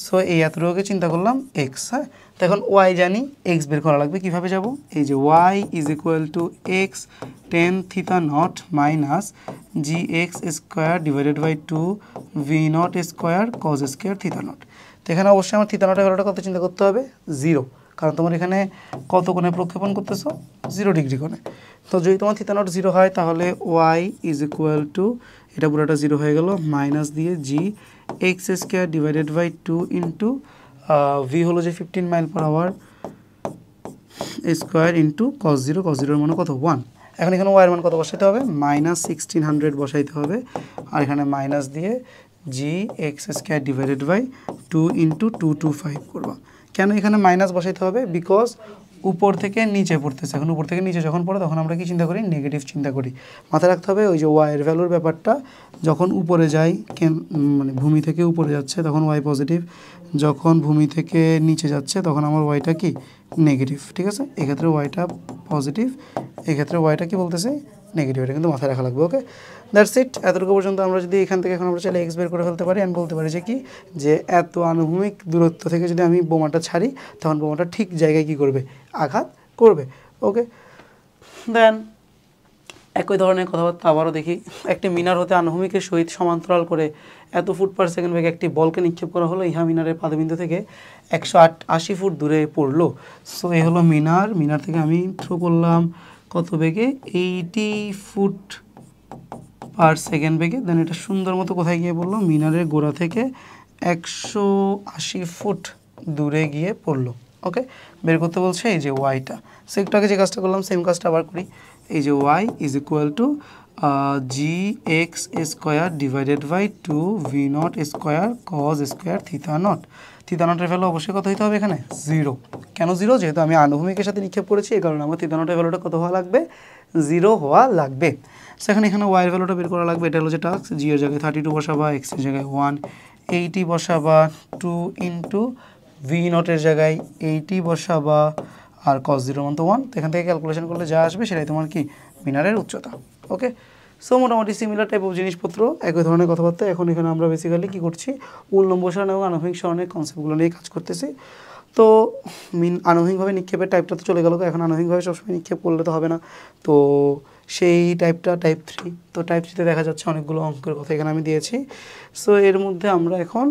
সো এই এতটুকুকে চিন্তা করলাম এক্স হ্যাঁ তো এখন ওয়াই জানি এক্স বের করা লাগবে কিভাবে যাব এই যে y is equal to x tan theta naught minus g x square divided by two v naught square cos square theta naught তো এখানে অবশ্যই আমার থিতা নটের ভ্যালুটা কত চিন্তা করতে হবে জিরো কারণ তোমার এখানে কত কোণে প্রক্ষেপণ করতেছো জিরো ডিগ্রি কোণে তো যদি তোমার থিতা নট জিরো হয় তাহলে ওয়াই ইজ ইকুয়াল টু এটা পুরোটা জিরো হয়ে গেল মাইনাস দিয়ে g x square divided by two into v হলো যে fifteen mile per hour square into cos zero cos জিরোর মানে কত ওয়ান এখন এখানে ওয়ার মান কত বসাইতে হবে মাইনাস সিক্সটিন হান্ড্রেড বসাইতে হবে আর এখানে মাইনাস দিয়ে g x square divided by two into two two five করবা কেন এখানে মাইনাস বসাইতে হবে বিকজ উপর থেকে নিচে পড়তেছে এখন উপর থেকে নিচে যখন পড়ে তখন আমরা কি চিন্তা করি নেগেটিভ চিন্তা করি মাথায় রাখতে হবে ওই যে ওয়াইয়ের ভ্যালুর ব্যাপারটা যখন উপরে যায় মানে ভূমি থেকে উপরে যাচ্ছে তখন ওয়াই পজিটিভ যখন ভূমি থেকে নিচে যাচ্ছে তখন আমার ওয়াইটা কি নেগেটিভ ঠিক আছে এক্ষেত্রে ওয়াইটা পজিটিভ এক্ষেত্রে ওয়াইটা কি বলতেছে নেগেটিভ এটা কিন্তু মাথায় রাখা লাগবে ওকে দ্যাটস ইট এতটুকু পর্যন্ত আমরা যদি এখান থেকে এখন আমরা চাইলে এক্স বের করে ফেলতে পারি আমি বলতে পারি যে কি যে এত আনুভূমিক দূরত্ব থেকে যদি আমি বোমাটা ছাড়ি তখন বোমাটা ঠিক জায়গায় কি করবে আঘাত করবে ওকে দেন একই ধরনের কথাবার্তা আবারও দেখি একটি মিনার হতে আনুভূমিকের সহিত সমান্তরাল করে এত ফুট পার সেকেন্ড বেগে একটি বলকে নিক্ষেপ করা হলো ইহা মিনারের পাদবিন্দু থেকে একশো আশি ফুট দূরে পড়লো সো এ হলো মিনার মিনার থেকে আমি থ্রো করলাম কত বেগে এইটি ফুট পার সেকেন্ড বেগে দেন এটা সুন্দর মতো কোথায় গিয়ে পড়লো মিনারের গোড়া থেকে একশো আশি ফুট দূরে গিয়ে পড়লো ওকে বের করতে বলছে এই যে ওয়াইটা সো একটু আগে যে কাজটা করলাম সেম কাজটা আবার করি এই যে y is equal to g x square divided by two v naught square cos square theta naught theta নটের ভ্যালু অবশ্যই কত হইতে হবে এখানে জিরো কেন জিরো যেহেতু আমি আনুভূমিকের সাথে নিক্ষেপ করেছি এই কারণে আমার থিতা নটের ভ্যালুটা কত হওয়া লাগবে জিরো হওয়া লাগবে সেখানে এখানে ওয়াইয়ের ভ্যালুটা বের করা লাগবে এটা হলো যে টাস্ক জি এর জায়গায় থার্টি টু বসাবা এর জায়গায় ওয়ান এইটি বসাবা টু ইন্টু ভি নটের জায়গায় এইটি বসাবা আর কস জিরো মান তো ওয়ান তো এখান থেকে ক্যালকুলেশন করলে যা আসবে সেটাই তোমার কি মিনারের উচ্চতা ওকে সো মোটামুটি সিমিলার টাইপ অফ জিনিসপত্র একই ধরনের কথাবার্তা এখন এখানে আমরা বেসিক্যালি কী করছি উল নম্বর সরণ এবং আনুভিক সরণের কনসেপ্টগুলো নিয়ে কাজ করতেছি তো মিন আনুভিকভাবে নিক্ষেপের টাইপটা তো চলে গেল এখন আনুভিকভাবে সবসময় নিক্ষেপ করলে তো হবে না তো সেই টাইপটা টাইপ থ্রি তো টাইপ থ্রিতে দেখা যাচ্ছে অনেকগুলো অঙ্কের কথা এখানে আমি দিয়েছি সো এর মধ্যে আমরা এখন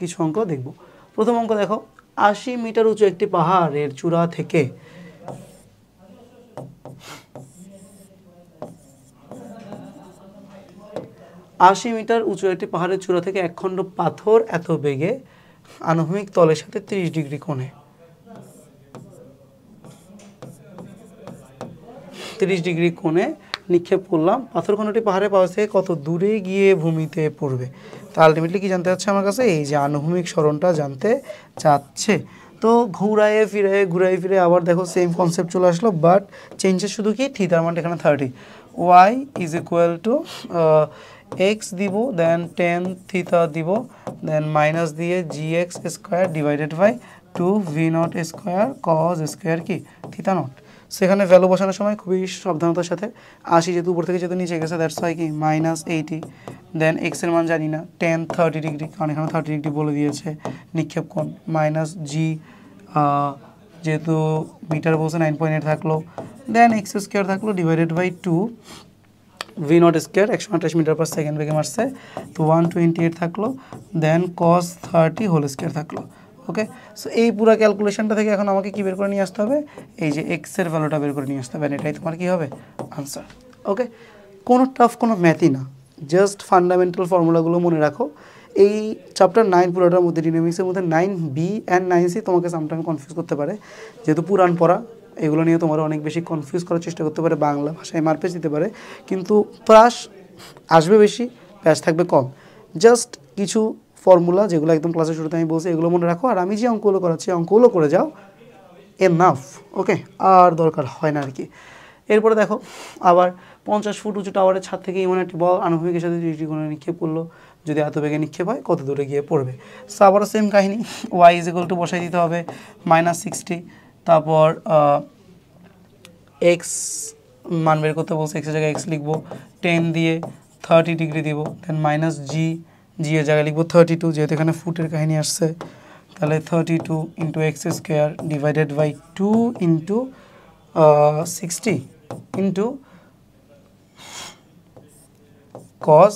কিছু অঙ্ক দেখব প্রথম অঙ্ক দেখো আশি মিটার উঁচু একটি পাহাড়ের চূড়া থেকে আশি মিটার উঁচু একটি পাহাড়ের চূড়া থেকে একখণ্ড পাথর এত বেগে আনুভূমিক তলের সাথে ৩০ ডিগ্রি কোণে ৩০ ডিগ্রি কোণে নিক্ষেপ করলাম পাথর পাথরখণ্ডটি পাহাড়ে পাওয়া থেকে কত দূরে গিয়ে ভূমিতে পড়বে তো আলটিমেটলি কী জানতে চাচ্ছে আমার কাছে এই যে আনুভূমিক স্মরণটা জানতে চাচ্ছে তো ঘুরায়ে ফিরে ঘুরায়ে ফিরে আবার দেখো সেম কনসেপ্ট চলে আসলো বাট চেঞ্জের শুধু কি থিটার মানটা এখানে thirty y is equal to x দিব দেন টেন থিতা দিব দেন মাইনাস দিয়ে g x square divided by two v naught square cos square কি থিতা নট সেখানে ভ্যালু বসানোর সময় খুবই সাবধানতার সাথে আশি যেহেতু উপর থেকে যেহেতু নিচে গেছে দ্যাটস হয় কি মাইনাস এইটি দেন এক্সের মান জানি না টেন থার্টি ডিগ্রি কারণ এখানে থার্টি ডিগ্রি বলে দিয়েছে নিক্ষেপ কোণ মাইনাস জি যেহেতু মিটার বসে নাইন পয়েন্ট এইট থাকলো দেন এক্স স্কোয়ার থাকলো divided by two v naught square একশো আঠাশ মিটার পার সেকেন্ড বেগে মারছে তো ওয়ান টোয়েন্টি এইট থাকলো then cos thirty whole square থাকলো ওকে সো এই পুরো ক্যালকুলেশনটা থেকে এখন আমাকে কী বের করে নিয়ে আসতে হবে এই যে এক্সের ভ্যালুটা বের করে নিয়ে আসতে হবে এটাই তোমার কী হবে আনসার ওকে কোনো টাফ কোনো ম্যাথই না জাস্ট ফান্ডামেন্টাল ফর্মুলাগুলো মনে রাখো এই চ্যাপ্টার নাইন পুরাটার মধ্যে ডিনামিক্সের মধ্যে nine b and nine c তোমাকে সামটাইম কনফিউজ করতে পারে যেহেতু পুরাণ পড়া এগুলো নিয়ে তোমার অনেক বেশি কনফিউজ করার চেষ্টা করতে পারে বাংলা ভাষায় মারপেচ দিতে পারে কিন্তু প্রাস আসবে বেশি প্যাচ থাকবে কম জাস্ট কিছু ফর্মুলা যেগুলো একদম ক্লাসের শুরুতে আমি বলছি এগুলো মনে রাখো আর আমি যে অঙ্কগুলো করাচ্ছি অঙ্কগুলো করে যাও এনাফ ওকে আর দরকার হয় না আর কি এরপরে দেখো আবার পঞ্চাশ ফুট উঁচু টাওয়ারের ছাদ থেকে এমন একটি বল আনুভূমিকের সাথে কোনো নিক্ষেপ করলো যদি এত বেগে নিক্ষেপ হয় কত দূরে গিয়ে পড়বে সো আবারও সেম কাহিনি ওয়াই ইজ ইকুয়াল টু বসাই দিতে হবে মাইনাস সিক্সটি তারপর এক্স মান বের করতে বলছে এক্সের জায়গায় এক্স লিখবো টেন দিয়ে থার্টি ডিগ্রি দিব দেন মাইনাস জি জি এর জায়গায় লিখবো থার্টি টু যেহেতু এখানে ফুটের কাহিনী আসছে তাহলে thirty two into x square divided by two into sixty into cos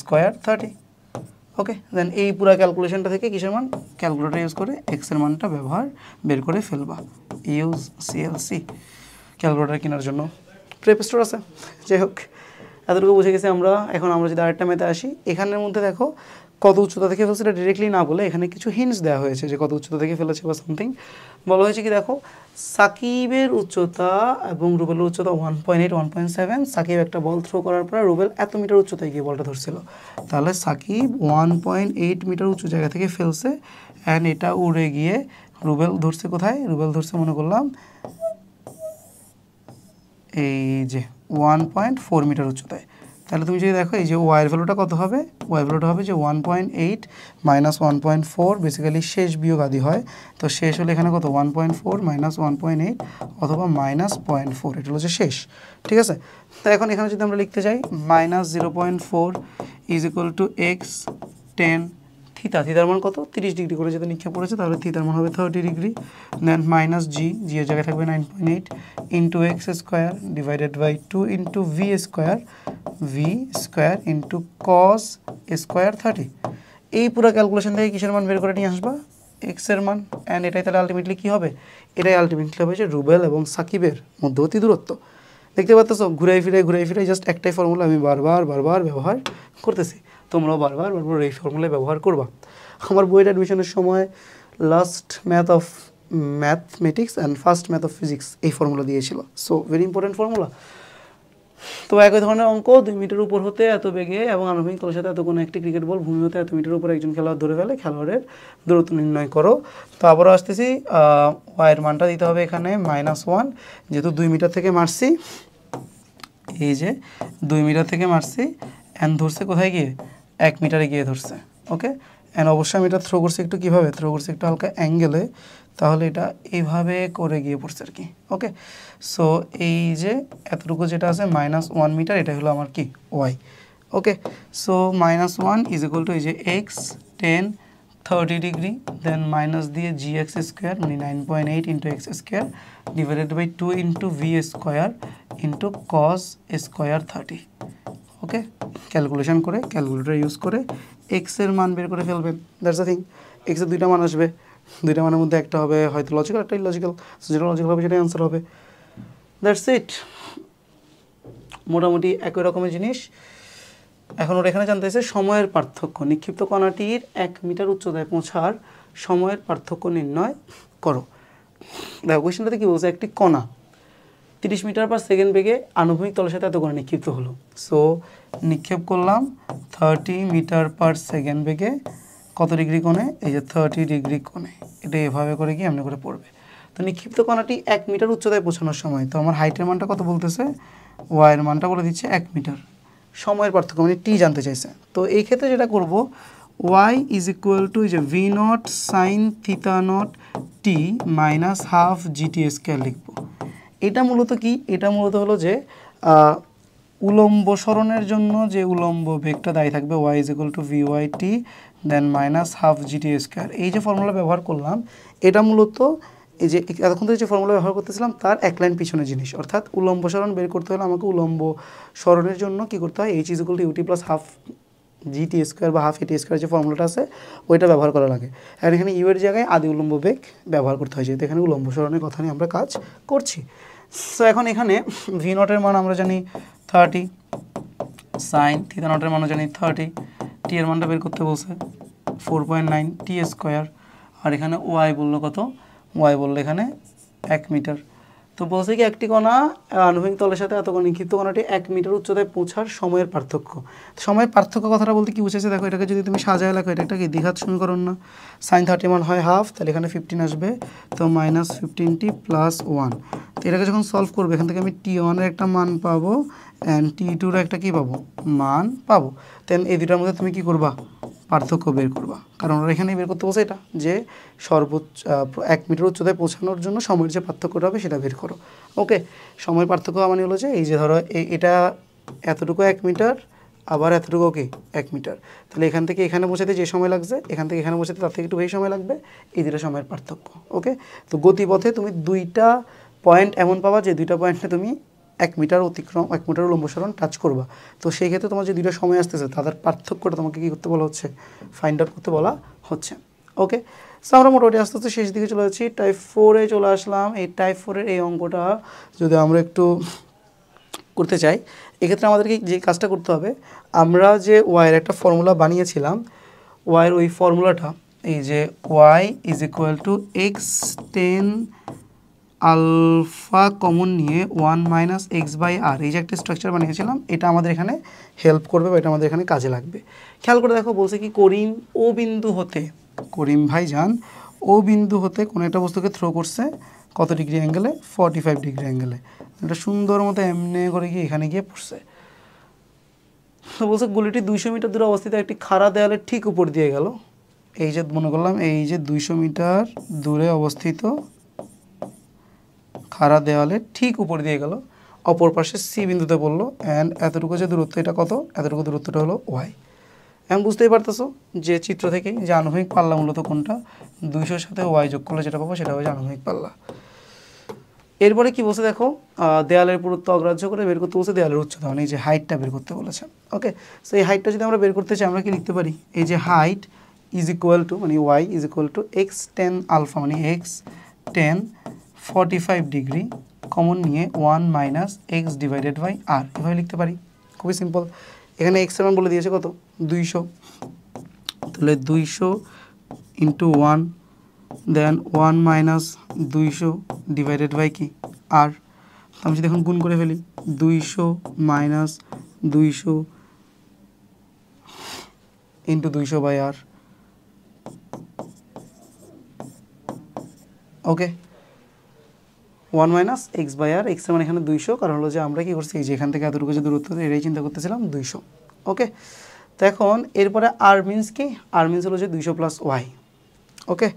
square thirty okay then এই পুরো ক্যালকুলেশনটা থেকে কিসের মান ক্যালকুলেটার ইউজ করে এক্সের মানটা ব্যবহার বের করে ফেলবা ইউজ সিএলসি ক্যালকুলেটার কেনার জন্য প্রেপ স্টোর আছে যাই হোক এতটুকু বুঝে গেছি আমরা এখন আমরা যদি আরেকটা মেতে আসি এখানের মধ্যে দেখো কত উচ্চতা থেকে ফেলছে এটা ডিরেক্টলি না বলে এখানে কিছু হিন্টস দেওয়া হয়েছে যে কত উচ্চতা থেকে ফেলেছে বা সামথিং বলা হয়েছে কি দেখো সাকিবের উচ্চতা এবং রুবেলের উচ্চতা one point eight one point seven Shakib একটা বল থ্রো করার পরে রুবেল এত মিটার উচ্চতায় গিয়ে বলটা ধরছিল তাহলে Shakib one point eight metre উঁচু জায়গা থেকে ফেলছে অ্যান্ড এটা উড়ে গিয়ে রুবেল ধরছে কোথায় রুবেল ধরছে মনে করলাম এই যে ওয়ান পয়েন্ট ফোর মিটার উচ্চতায় তাহলে তুমি যদি দেখো এই যে ওয়াইয়ের ভ্যালুটা কত হবে ওয়াই ভ্যালুটা হবে যে one point eight minus one point four basically শেষ বিয়োগ আদি হয় তো শেষ হলে এখানে কত one point four minus one point eight অথবা মাইনাস পয়েন্ট ফোর এটা হচ্ছে শেষ ঠিক আছে তো এখন এখানে যদি আমরা লিখতে চাই minus zero point four is equal to x tan theta থিতার মান কত তিরিশ ডিগ্রি করে যদি নিক্ষেপ করেছে তাহলে থিতার মান হবে thirty degree then minus g g এর জায়গায় থাকবে nine point eight into x square divided by two into v square v square into cos square thirty এই পুরো ক্যালকুলেশন থেকে কিসের মান বের করে নিয়ে আসবা এক্সের মান অ্যান্ড এটাই তাহলে আলটিমেটলি কী হবে এটাই আলটিমেটলি হবে যে রুবেল এবং সাকিবের মধ্যবর্তী দূরত্ব দেখতে পাচ্ছ ঘুরাই ফিরে ঘুরাই ফিরে জাস্ট একটাই ফর্মুলা আমি বারবার বারবার ব্যবহার করতেছি তোমরাও বারবার বারবার এই ফর্মুলা ব্যবহার করবা আমার বইয়ের অ্যাডমিশনের সময় last math of mathematics and first math of physics এই ফর্মুলা দিয়েছিল সো ভেরি ইম্পর্টেন্ট ফর্মুলা তো একই ধরনের অঙ্ক দুই মিটার উপর হতে এত বেগে এবং আনুভূমিক তলের সাথে এত কোনো একটি ক্রিকেট বল ভূমি হতে এত মিটার উপর একজন খেলোয়াড় ধরে ফেলে খেলোয়াড়ের দূরত্ব নির্ণয় করো তো আবারও আসতেছি ওয়াইয়ের মানটা দিতে হবে এখানে মাইনাস ওয়ান যেহেতু দুই মিটার থেকে মারছি এই যে দুই মিটার থেকে মারছি অ্যান্ড ধরছে কোথায় গিয়ে এক মিটারে গিয়ে ধরছে ওকে অ্যান্ড অবশ্যই আমি এটা থ্রো করছি একটু কীভাবে থ্রো করছি একটু হালকা অ্যাঙ্গেলে তাহলে এটা এইভাবে করে গিয়ে পড়ছে আর কি ওকে সো এই যে এতটুকু যেটা আছে মাইনাস ওয়ান মিটার এটা হলো আমার কি y okay so minus one is equal to এই যে x tan thirty degree then minus দিয়ে জি এক্স স্কোয়ার মানে nine point eight into x square divided by two into v square into cos square thirty okay calculation করে calculator use করে এক্সের মান বের করে ফেলবেন দ্যাটস আ থিং এক্সের দুইটা মান আসবে দুইটা মানের মধ্যে একটা হবে হয়তো লজিক্যাল একটা ইলজিক্যাল যেটা লজিক্যাল হবে সেটাই অ্যান্সার হবে দ্যাটস ইট মোটামুটি একই রকমের জিনিস এখন ওরা এখানে জানতে চাইছে সময়ের পার্থক্য নিক্ষিপ্ত কণাটির এক মিটার উচ্চতায় পৌঁছার সময়ের পার্থক্য নির্ণয় করো দেখো কোয়েশনটাতে কী বলছে একটি কণা তিরিশ মিটার পার সেকেন্ড বেগে আনুভূমিক তলের সাথে এত নিক্ষিপ্ত হলো সো নিক্ষেপ করলাম থার্টি মিটার পার সেকেন্ড বেগে কত ডিগ্রি কোণে এই যে থার্টি ডিগ্রি কোণে এটা এভাবে করে কি এমনি করে পড়বে তো নিক্ষিপ্ত কণাটি এক মিটার উচ্চতায় পৌঁছানোর সময় তো আমার হাইটের মানটা কত বলতেছে ওয়াইয়ের মানটা বলে দিচ্ছে এক মিটার সময়ের পার্থক্য মানে টি জানতে চাইছে তো এই ক্ষেত্রে যেটা করব ওয়াই ইজ ইকুয়াল টু যে v naught sine theta naught t minus half g t square লিখবো এটা মূলত কি এটা মূলত হলো যে উলম্ব সরণের জন্য যে উলম্ব বেগটা দায়ী থাকবে y is equal to v y t then minus half g t square এই যে ফর্মুলা ব্যবহার করলাম এটা মূলত এই যে এতক্ষণ ধরে যে ফর্মুলা ব্যবহার করতেছিলাম তার এক লাইন পিছনে জিনিস অর্থাৎ উলম্ব সরণ বের করতে হলে আমাকে উলম্ব সরণের জন্য কি করতে হয় h is equal to u t plus half g T square বা হাফ টি স্কোয়ার যে ফর্মুলাটা আছে ওইটা ব্যবহার করা লাগে এখন এখানে ইউ এর জায়গায় আদি উলম্ব বেগ ব্যবহার করতে হয় যেহেতু এখানে উলম্ব সরণের কথা নিয়ে আমরা কাজ করছি সো এখন এখানে ভি নটের মান আমরা জানি থার্টি সাইন থিতা নটের মানও জানি থার্টি টি এর মানটা বের করতে বলছে four point nine t square আর এখানে ওয়াই বললো কত ওয়াই বললো এখানে এক মিটার তো বলছে কি একটি কণা আনুভূমিক তলের সাথে এত নিক্ষিপ্ত কণাটি এক মিটার উচ্চতায় পৌঁছার সময়ের পার্থক্য সময়ের পার্থক্য কথাটা বলতে কি বুঝেছে দেখো এটাকে যদি তুমি সাজায় লেখো এটা একটা কি দ্বিঘাত সমীকরণ না সাইন থার্টি ওয়ান হয় হাফ তাহলে এখানে ফিফটিন আসবে তো মাইনাস ফিফটিনটি প্লাস ওয়ান তো এটাকে যখন সলভ করবে এখান থেকে আমি টি ওয়ানের একটা মান পাবো অ্যান্ড টি টুর একটা কি পাবো মান পাবো দেন এই দুটার মধ্যে তুমি কি করবা পার্থক্য বের করবা কারণ ওরা এখানে বের করতে বলছে এটা যে সর্বোচ্চ এক মিটার উচ্চতায় পৌঁছানোর জন্য সময়ের যে পার্থক্যটা হবে সেটা বের করো ওকে সময়ের পার্থক্য মানে হলো যে এই যে ধরো এটা এতটুকু এক মিটার আবার এতটুকু ওকে এক মিটার তাহলে এখান থেকে এখানে পৌঁছাতে যে সময় লাগছে এখান থেকে এখানে পৌঁছাতে তার থেকে একটু বেশি সময় লাগবে এই দুটো সময়ের পার্থক্য ওকে তো গতিপথে তুমি দুইটা পয়েন্ট এমন পাবা যে দুইটা পয়েন্টে তুমি এক মিটার অতিক্রম এক মিটার উলম্ব টাচ করবা তো সেই ক্ষেত্রে তোমার যে দুটো সময় আসতেছে তাদের পার্থক্যটা তোমাকে কী করতে বলা হচ্ছে ফাইন্ড আউট করতে বলা হচ্ছে ওকে সো আমরা মোটামুটি আস্তে আস্তে শেষ দিকে চলে যাচ্ছি টাইপ ফোরে চলে আসলাম এই টাইপ ফোরের এই অঙ্কটা যদি আমরা একটু করতে চাই এক্ষেত্রে আমাদেরকে যে কাজটা করতে হবে আমরা যে ওয়াইয়ের একটা ফর্মুলা বানিয়েছিলাম ওয়াইয়ের ওই ফর্মুলাটা এই যে y is equal to x tan alpha common নিয়ে one minus x by R এই যে একটা স্ট্রাকচার বানিয়েছিলাম এটা আমাদের এখানে হেল্প করবে বা এটা আমাদের এখানে কাজে লাগবে খেয়াল করে দেখো বলছে কি করিম ও বিন্দু হতে করিম ভাই যান ও বিন্দু হতে কোনো একটা বস্তুকে থ্রো করছে কত ডিগ্রি অ্যাঙ্গেলে ফর্টি ফাইভ ডিগ্রি অ্যাঙ্গেলে এটা সুন্দর মতো এমনি করে গিয়ে এখানে গিয়ে পড়ছে তো বলছে গুলিটি দুইশো মিটার দূরে অবস্থিত একটি খাড়া দেয়ালের ঠিক উপর দিয়ে গেল এই যে মনে করলাম এই যে দুইশো মিটার দূরে অবস্থিত খাড়া দেওয়ালের ঠিক উপর দিয়ে গেল অপর পাশে সি বিন্দুতে পড়লো অ্যান্ড এতটুকু যে দূরত্ব এটা কত এতটুকু দূরত্বটা হলো ওয়াই এখন বুঝতেই পারতেছো যে চিত্র থেকে যে আনুভবিক পাল্লা মূলত কোনটা দুইশোর সাথে ওয়াই যোগ করলে যেটা পাবো সেটা হচ্ছে আনুভিক পাল্লা এরপরে কি বলছে দেখো দেয়ালের পুরুত্ব অগ্রাহ্য করে বের করতে বলছে দেয়ালের উচ্চতা মানে এই যে হাইটটা বের করতে বলেছে ওকে সো এই হাইটটা যদি আমরা বের করতে চাই আমরা কি লিখতে পারি এই যে হাইট ইজ ইকুয়াল টু মানে y is equal to x tan alpha মানে এক্স টেন 45 ডিগ্রি কমন নিয়ে 1 মাইনাস এক্স ডিভাইডেড বাই আর এভাবে লিখতে পারি খুবই সিম্পল এখানে এক্স মান বলে দিয়েছে কত দুইশো তাহলে দুইশো into one then one minus দুইশো ডিভাইডেড বাই কি আর আমি যদি এখন গুণ করে ফেলি দুইশো মাইনাস দুইশো ইন্টু দুইশো by R okay one minus x by R এক্সের মানে এখানে দুইশো কারণ হলো যে আমরা কী করছি এই যে এখান থেকে এতটুকু যে দূরত্ব এটাই চিন্তা করতেছিলাম দুইশো ওকে তো এখন এরপরে আর মিনস কি আর মিনস হলো যে দুইশো প্লাস ওয়াই ওকে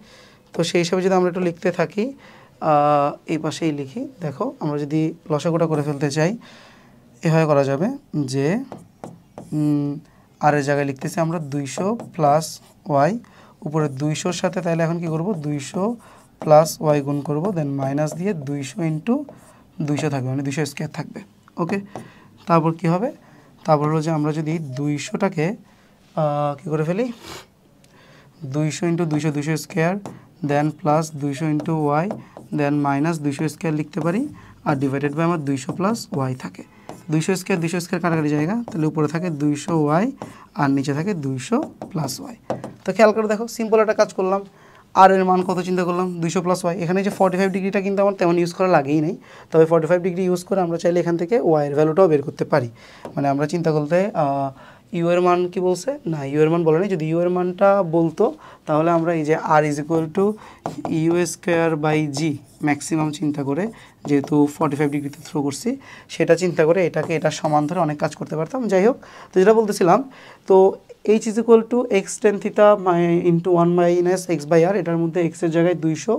তো সেই হিসাবে যদি আমরা একটু লিখতে থাকি এই পাশেই লিখি দেখো আমরা যদি লসাগোটা করে ফেলতে চাই এভাবে করা যাবে যে আর এর জায়গায় লিখতেছি আমরা দুইশো প্লাস ওয়াই উপরে দুইশোর সাথে তাহলে এখন কি করব দুইশো প্লাস ওয়াই গুণ করবো দেন মাইনাস দিয়ে দুইশো ইন্টু দুইশো থাকবে মানে দুইশো স্কোয়ার থাকবে ওকে তারপর কি হবে তারপর হলো যে আমরা যদি দুইশোটাকে কী করে ফেলি দুইশো ইন্টু দুইশো দুইশো স্কোয়ার দেন প্লাস দুইশো ইন্টু ওয়াই দেন মাইনাস দুইশো স্কোয়ার লিখতে পারি আর ডিভাইডেড বাই আমার দুইশো প্লাস ওয়াই থাকে দুইশো স্কোয়ার দুইশো স্কোয়ার কাটাকাটি জায়গা তাহলে উপরে থাকে দুইশো ওয়াই আর নিচে থাকে দুইশো প্লাস ওয়াই তো খেয়াল করে দেখো সিম্পল একটা কাজ করলাম আর এর মান কত চিন্তা করলাম দুইশো প্লাস ওয়াই এখানে যে ফর্টি ফাইভ ডিগ্রিটা কিন্তু আমার তেমন ইউজ করা লাগেই নাই তবে ফর্টি ফাইভ ডিগ্রি ইউজ করে আমরা চাইলে এখান থেকে ওয়াইয়ের ভ্যালুটাও বের করতে পারি মানে আমরা চিন্তা করতে ইউ এর মান কি বলছে না ইউ এর মান বলে যদি ইউ এর মানটা বলতো তাহলে আমরা এই যে R is equal to you square by g maximum চিন্তা করে যেহেতু ফর্টি ফাইভ ডিগ্রিতে থ্রো করছি সেটা চিন্তা করে এটাকে এটা সমান ধরে অনেক কাজ করতে পারতাম যাই হোক তো যেটা বলতেছিলাম তো h is equal to x tan theta my into one minus x by R এটার মধ্যে এক্সের জায়গায় দুইশো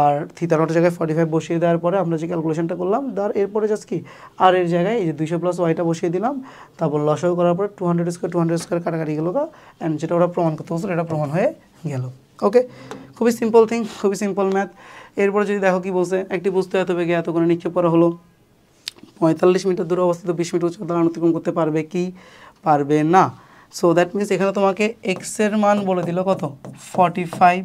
আর থিতা নটার জায়গায় ফর্টি ফাইভ বসিয়ে দেওয়ার পরে আমরা যে ক্যালকুলেশনটা করলাম তার এরপরে জাস্ট কি আর এর জায়গায় এই যে দুইশো প্লাস ওয়াইটা বসিয়ে দিলাম তারপর লসাও করার পরে two hundred square two hundred square কাটাকাটি গেলো অ্যান্ড যেটা ওরা প্রমাণ করতে পারছিল এটা প্রমাণ হয়ে গেল ওকে খুবই সিম্পল থিং খুবই সিম্পল ম্যাথ এরপরে যদি দেখো কি বলছে একটি বুঝতে এত বেগে এত করে নিক্ষেপ করা হলো পঁয়তাল্লিশ মিটার দূরে অবস্থিত বিশ মিটার উচ্চতা অতিক্রম করতে পারবে কি পারবে না সো দ্যাট মিনস এখানে তোমাকে এক্সের মান বলে দিল কত ফর্টি ফাইভ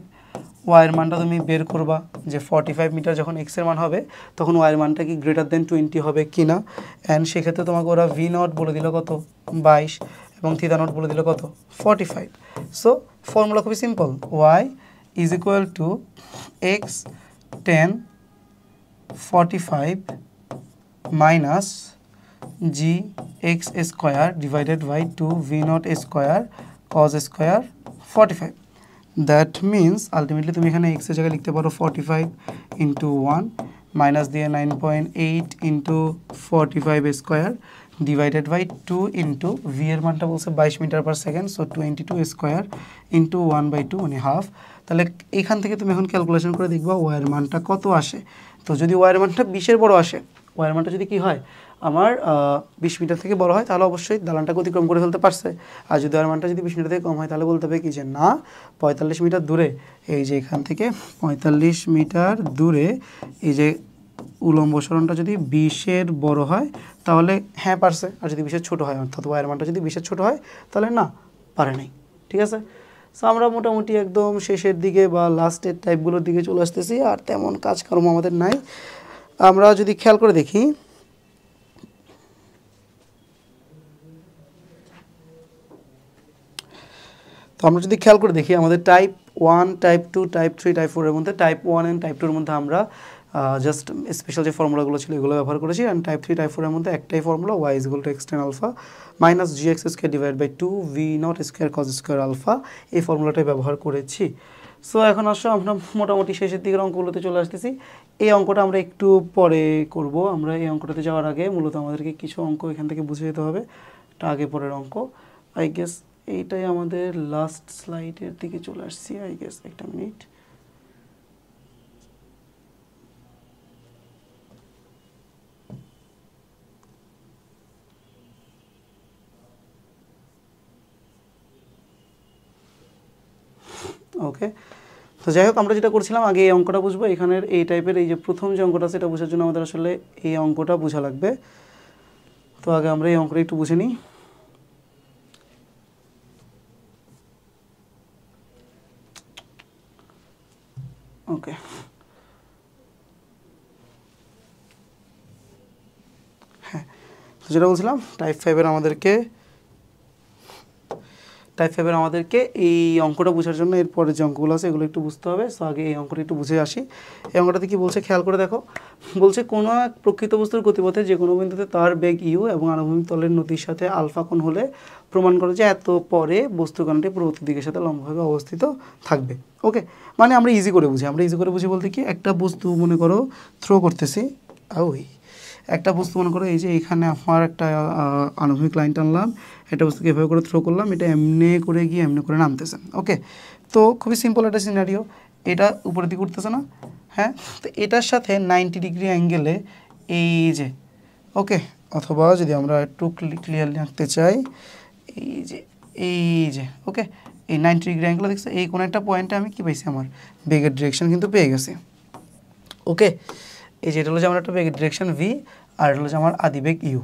ওয়াইয়ের মানটা তুমি বের করবা যে ফর্টি ফাইভ মিটার যখন এক্সের মান হবে তখন ওয়াইয়ের মানটা কি গ্রেটার দেন টোয়েন্টি হবে কি না অ্যান্ড সেক্ষেত্রে তোমাকে ওরা ভি নট বলে দিল কত বাইশ এবং থিতা নট বলে দিল কত ফর্টি ফাইভ সো ফর্মুলা খুবই simple y is equal to x tan forty five minus g x square divided by two v naught square cos square forty five that means ultimately তুমি এখানে এক্সের জায়গায় লিখতে পারো forty five into one minus দিয়ে nine point eight into forty five square divided by two into v এর মানটা বলছে বাইশ metre per second so twenty two square into one by two মানে হাফ তাহলে এখান থেকে তুমি এখন ক্যালকুলেশন করে দেখবা ওয়ার মানটা কত আসে তো যদি ওয়ার মানটা বিশের বড় আসে ওয়ার মানটা যদি কি হয় আমার বিশ মিটার থেকে বড় হয় তাহলে অবশ্যই দালানটাকে অতিক্রম করে ফেলতে পারছে আর যদি মানটা যদি বিশ মিটার থেকে কম হয় তাহলে বলতে হবে কি যে না পঁয়তাল্লিশ মিটার দূরে এই যে এখান থেকে পঁয়তাল্লিশ মিটার দূরে এই যে উলম্ব সরণটা যদি বিশের বড় হয় তাহলে হ্যাঁ পারছে আর যদি বিশের ছোট হয় অর্থাৎ ওয়ার মানটা যদি বিশের ছোট হয় তাহলে না পারে নাই ঠিক আছে সো আমরা মোটামুটি একদম শেষের দিকে বা লাস্টের টাইপগুলোর দিকে চলে আসতেছি আর তেমন কাজকর্ম আমাদের নাই আমরা যদি খেয়াল করে দেখি তো আমরা যদি খেয়াল করে দেখি আমাদের type one type two type three type ফোরের মধ্যে টাইপ ওয়ান অ্যান্ড টাইপ টুর মধ্যে আমরা জাস্ট স্পেশাল যে ফর্মুলাগুলো ছিল এগুলো ব্যবহার করেছি অ্যান্ড টাইপ থ্রি টাইপ ফোরের মধ্যে একটাই formula y is to x tan alpha minus g x square divide by two v naught square cos square alpha এই ফর্মুলাটাই ব্যবহার করেছি সো এখন আসো আমরা মোটামুটি শেষের দিকের অঙ্কগুলোতে চলে আসতেছি এই অঙ্কটা আমরা একটু পরে করব আমরা এই অঙ্কটাতে যাওয়ার আগে মূলত আমাদেরকে কিছু অঙ্ক এখান থেকে বুঝে যেতে হবে এটা আগে পরের অঙ্ক আই গেস এইটাই আমাদের লাস্ট স্লাইডের দিকে চলে আসছি আই গেস একটা মিনিট ওকে তো যাই হোক আমরা যেটা করছিলাম আগে এই অঙ্কটা বুঝবো এখানের এই টাইপের এই যে প্রথম যে অঙ্কটা সেটা বোঝার জন্য আমাদের আসলে এই অঙ্কটা বোঝা লাগবে তো আগে আমরা এই অঙ্কটা একটু বুঝে নিই ओके যেটা বলছিলাম টাইপ 5 এর আমাদেরকে তাই ফেবার আমাদেরকে এই অঙ্কটা বোঝার জন্য এরপরে যে অঙ্কগুলো আছে এগুলো একটু বুঝতে হবে সো আগে এই অঙ্কটা একটু বুঝে আসি এই অঙ্কটাতে কী বলছে খেয়াল করে দেখো বলছে কোনো এক প্রকৃত বস্তুর গতিপথে যে কোনো বিন্দুতে তার বেগ ইউ এবং আনুভূমিক তলের নদীর সাথে আলফা কোণ হলে প্রমাণ করে যে এত পরে বস্তু কণাটি দিকের সাথে লম্বভাবে অবস্থিত থাকবে ওকে মানে আমরা ইজি করে বুঝি আমরা ইজি করে বুঝি বলতে কি একটা বস্তু মনে করো থ্রো করতেছি ওই একটা বস্তু মনে করো এই যে এখানে আমার একটা আনুভূমিক লাইন টানলাম একটা বস্তুকে এভাবে করে থ্রো করলাম এটা এমনি করে গিয়ে এমনি করে নামতেছে ওকে তো খুবই সিম্পল একটা সিনারিও এটা উপরের দিকে উঠতেছে না হ্যাঁ তো এটার সাথে নাইনটি ডিগ্রি অ্যাঙ্গেলে এই যে ওকে অথবা যদি আমরা একটু ক্লিয়ারলি আঁকতে চাই এই যে এই যে ওকে এই নাইনটি ডিগ্রি অ্যাঙ্গেলে দেখছে এই কোনো একটা পয়েন্টে আমি কি পাইছি আমার বেগের ডিরেকশন কিন্তু পেয়ে গেছি ওকে এই যে এটা হলো যে আমার একটা বেগ ডিরেকশন ভি আর এটা হলো যে আমার বেগ ইউ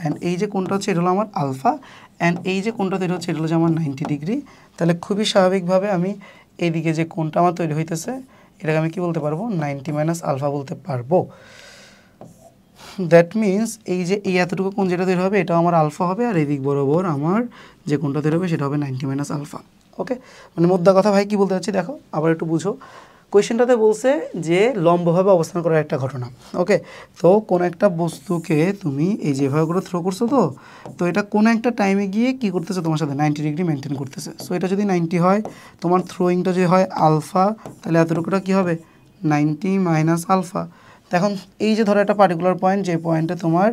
অ্যান্ড এই যে কোনটা হচ্ছে এটা হলো আমার আলফা অ্যান্ড এই যে কোনটা তৈরি হচ্ছে এটা হলো যে আমার নাইনটি ডিগ্রি তাহলে খুবই স্বাভাবিকভাবে আমি এইদিকে যে কোনটা আমার তৈরি হইতেছে এটাকে আমি কি বলতে পারবো নাইনটি মাইনাস আলফা বলতে পারবো দ্যাট মিন্স এই যে এই এতটুকু কোন যেটা তৈরি হবে এটা আমার আলফা হবে আর এদিক বরাবর আমার যে কোনটা তৈরি হবে সেটা হবে নাইনটি মাইনাস আলফা ওকে মানে মোদ্দা কথা ভাই কি বলতে চাচ্ছি দেখো আবার একটু বুঝো কোয়েশ্চেনটাতে বলছে যে লম্বভাবে অবস্থান করার একটা ঘটনা ওকে তো কোন একটা বস্তুকে তুমি এই যেভাবে করে থ্রো করছো তো তো এটা কোনো একটা টাইমে গিয়ে কি করতেছে তোমার সাথে নাইনটি ডিগ্রি মেনটেন করতেছে সো এটা যদি নাইনটি হয় তোমার থ্রোয়িংটা যদি হয় আলফা তাহলে এতটুকুটা কী হবে নাইনটি মাইনাস আলফা এখন এই যে ধরো একটা পার্টিকুলার পয়েন্ট যে পয়েন্টে তোমার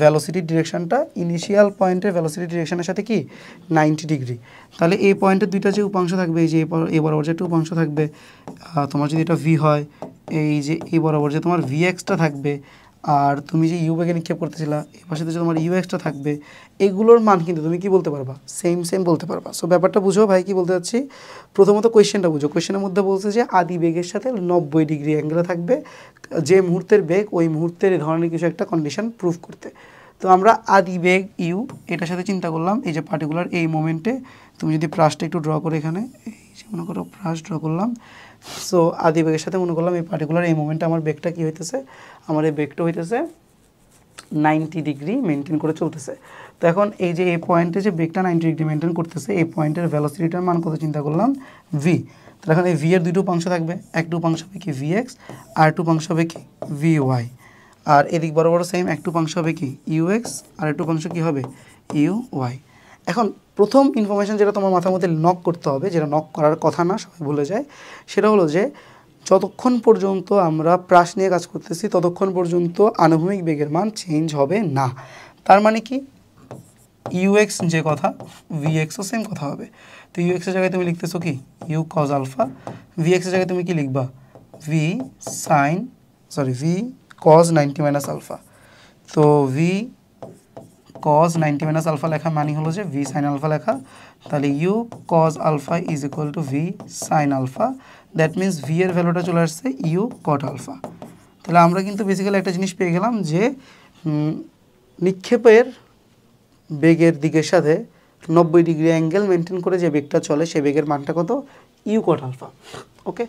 ভ্যালোসিটি ডিরেকশানটা ইনিশিয়াল পয়েন্টের ভ্যালোসিটি ডিরেকশানের সাথে কি নাইনটি ডিগ্রি তাহলে এই পয়েন্টের দুইটা যে উপাংশ থাকবে এই যে এই বরাবর যে একটা উপাংশ থাকবে তোমার যদি এটা ভি হয় এই যে এই বরাবর যে তোমার ভি এক্সটা থাকবে আর তুমি যে ইউ ব্যাগে নিক্ষেপ করতেছিলা এই পাশে যে তোমার ইউ এক্সটা থাকবে এগুলোর মান কিন্তু তুমি কি বলতে পারবা সেম সেম বলতে পারবা সো ব্যাপারটা বুঝো ভাই কি বলতে চাচ্ছি প্রথমত কোয়েশ্চেনটা বুঝো কোয়েশ্চেনের মধ্যে বলছে যে আদি বেগের সাথে নব্বই ডিগ্রি অ্যাঙ্গেলে থাকবে যে মুহূর্তের বেগ ওই মুহূর্তের এ ধরনের কিছু একটা কন্ডিশন প্রুফ করতে তো আমরা আদি বেগ ইউ এটার সাথে চিন্তা করলাম এই যে পার্টিকুলার এই মোমেন্টে তুমি যদি প্রাসটা একটু ড্র করে এখানে এই যে মনে করো প্রাস ড্র করলাম সো আদি বেগের সাথে মনে করলাম এই পার্টিকুলার এই মোমেন্টে আমার বেগটা কী হইতেছে আমার এই বেগটা হইতেছে নাইনটি ডিগ্রি মেনটেন করে চলতেছে তো এখন এই যে এই পয়েন্টে যে বেগটা নাইনটি ডিগ্রি মেনটেন করতেছে এই পয়েন্টের ভ্যালোসিটিটার মান কত চিন্তা করলাম ভি তাহলে এখন এই ভি এর দুটো অংশ থাকবে এক টু উপাংশ হবে কি ভি এক্স আর টু অংশ হবে কি ভি ওয়াই আর এদিক বড় বড় সেম এক টু উপাংশ হবে কি ইউ এক্স আর একটু অংশ কী হবে ইউ ওয়াই এখন প্রথম ইনফরমেশান যেটা তোমার মাথার মধ্যে নক করতে হবে যেটা নক করার কথা না সবাই ভুলে যায় সেটা হলো যে যতক্ষণ পর্যন্ত আমরা প্রাস নিয়ে কাজ করতেছি ততক্ষণ পর্যন্ত আনুভূমিক বেগের মান চেঞ্জ হবে না তার মানে কি ইউএক্স যে কথা ভিএক্সও সেম কথা হবে তো ইউএক্সের জায়গায় তুমি লিখতেছো কি ইউ কজ আলফা ভিএক্সের জায়গায় তুমি কি লিখবা v sine sorry v cos ninety minus alpha তো v cos ninety minus alpha লেখা মানি হলো যে ভি সাইন আলফা লেখা তাহলে you cos alpha is equal to v sine alpha that means v এর ভ্যালুটা চলে আসছে ইউ কট আলফা তাহলে আমরা কিন্তু বেসিক্যালি একটা জিনিস পেয়ে গেলাম যে নিক্ষেপের বেগের দিকের সাথে নব্বই ডিগ্রি অ্যাঙ্গেল মেনটেন করে যে বেগটা চলে সেই বেগের মানটা কত ইউ কট আলফা ওকে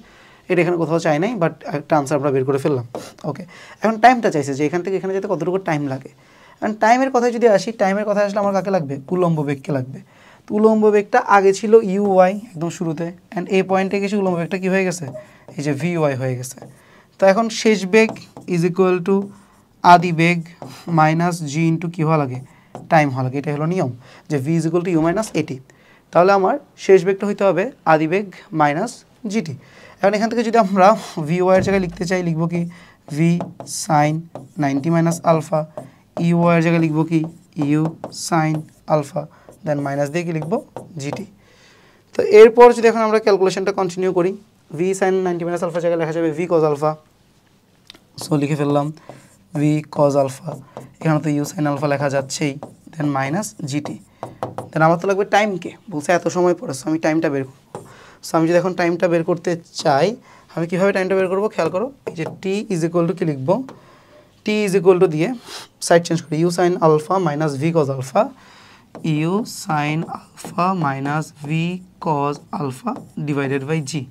এটা এখানে কোথাও চাই নাই বাট একটা আনসার আমরা বের করে ফেললাম ওকে এখন টাইমটা চাইছে যে এখান থেকে এখানে যেতে কতটুকু টাইম লাগে কারণ টাইমের কথায় যদি আসি টাইমের কথা আসলে আমার কাকে লাগবে উলম্ব বেগকে লাগবে তো উলম্ব বেগটা আগে ছিল ইউ ওয়াই একদম শুরুতে অ্যান্ড এই পয়েন্টে গেছি উলম্ব বেগটা কী হয়ে গেছে এই যে ভি ওয়াই হয়ে গেছে তো এখন শেষ বেগ ইজ ইকুয়াল টু আদি বেগ মাইনাস জি ইন্টু কী হওয়া লাগে টাইম হওয়া লাগে এটা হলো নিয়ম যে v is equal to u minus a t তাহলে আমার শেষ বেগটা হইতে হবে আদি বেগ মাইনাস জিটি এখন এখান থেকে যদি আমরা ভি ওয়াইয়ের জায়গায় লিখতে চাই লিখব কি v sine ninety minus alpha u এর জায়গায় লিখবো কি u sine alpha then minus দিয়ে কি লিখবো জিটি তো এরপর যদি এখন আমরা ক্যালকুলেশনটা কন্টিনিউ করি v sine ninety minus alpha জায়গায় লেখা যাবে ভি কজ আলফা সো লিখে ফেললাম ভি কজ আলফা এখানে তো ইউ সাইন আলফা লেখা যাচ্ছেই দেন মাইনাস জিটি দেন আমার তো লাগবে টাইমকে বলছে এত সময় পরে সো আমি টাইমটা বের করবো সো আমি যদি এখন টাইমটা বের করতে চাই আমি কীভাবে টাইমটা বের করবো খেয়াল করো এই যে টি ইজ ইকুয়াল টু কী লিখবো টি ইজ ইকুয়াল টু দিয়ে সাইড চেঞ্জ করি u sine alpha minus v cos alpha u sine alpha minus v cos alpha divided by জি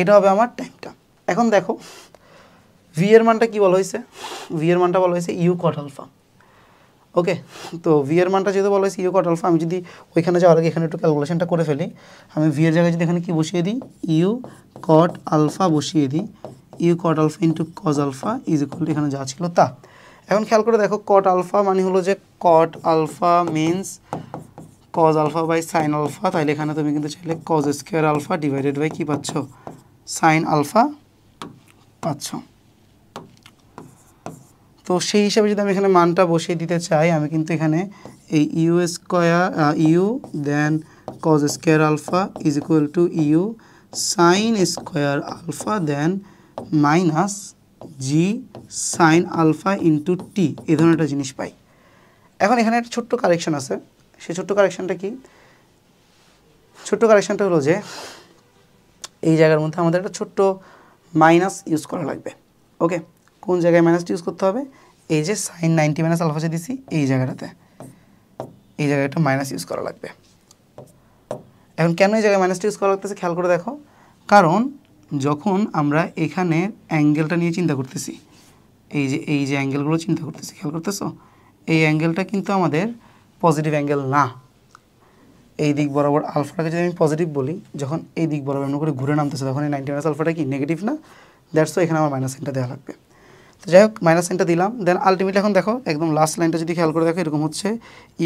এটা হবে আমার টাইমটা এখন দেখো ভি এর মানটা কি বলা হয়েছে ভি এর মানটা বলা হয়েছে ইউ কট আলফা ওকে তো ভি এর মানটা যেহেতু বলা হয়েছে ইউ কট আলফা আমি যদি ওইখানে যাওয়ার আগে এখানে একটু ক্যালকুলেশনটা করে ফেলি আমি ভি এর জায়গায় যদি এখানে কি বসিয়ে দিই ইউ কট আলফা বসিয়ে দিই u cot alpha into cos alpha is equal এখানে যা ছিল তা এখন খেয়াল করে দেখো কট আলফা মানে হলো যে cot alpha means cos alpha by sine alpha তাহলে এখানে তুমি কিন্তু চাইলে cos square alpha divided by কী পাচ্ছ সাইন আলফা পাচ্ছ তো সেই হিসাবে যদি আমি এখানে মানটা বসিয়ে দিতে চাই আমি কিন্তু এখানে এই u square u then cos square alpha is equal to you sine square alpha then minus g sine alpha into t এ ধরনের একটা জিনিস পাই এখন এখানে একটা ছোট্ট কারেকশন আছে সেই ছোট্ট কারেকশনটা কি ছোট্ট কারেকশনটা হলো যে এই জায়গার মধ্যে আমাদের একটা ছোট্ট মাইনাস ইউজ করা লাগবে ওকে কোন জায়গায় মাইনাসটি ইউজ করতে হবে এই যে সাইন নাইনটি মাইনাস আলফা যে দিছি এই জায়গাটাতে এই জায়গায় একটা মাইনাস ইউজ করা লাগবে এখন কেন এই জায়গায় মাইনাসটি ইউজ করা লাগতেছে খেয়াল করে দেখো কারণ যখন আমরা এখানে অ্যাঙ্গেলটা নিয়ে চিন্তা করতেছি এই যে এই যে অ্যাঙ্গেলগুলো চিন্তা করতেছি খেয়াল করতেছো এই অ্যাঙ্গেলটা কিন্তু আমাদের পজিটিভ অ্যাঙ্গেল না এই দিক বরাবর আলফাটাকে যদি আমি পজিটিভ বলি যখন এই দিক বরাবর এমন করে ঘুরে নামতেছে তখন এই নাইনটি মাইনাস আলফাটা কি নেগেটিভ না দ্যাটস তো এখানে আমার মাইনাস সাইনটা দেওয়া লাগবে তো যাই হোক মাইনাস সাইনটা দিলাম দেন আলটিমেটলি এখন দেখো একদম লাস্ট লাইনটা যদি খেয়াল করে দেখো এরকম হচ্ছে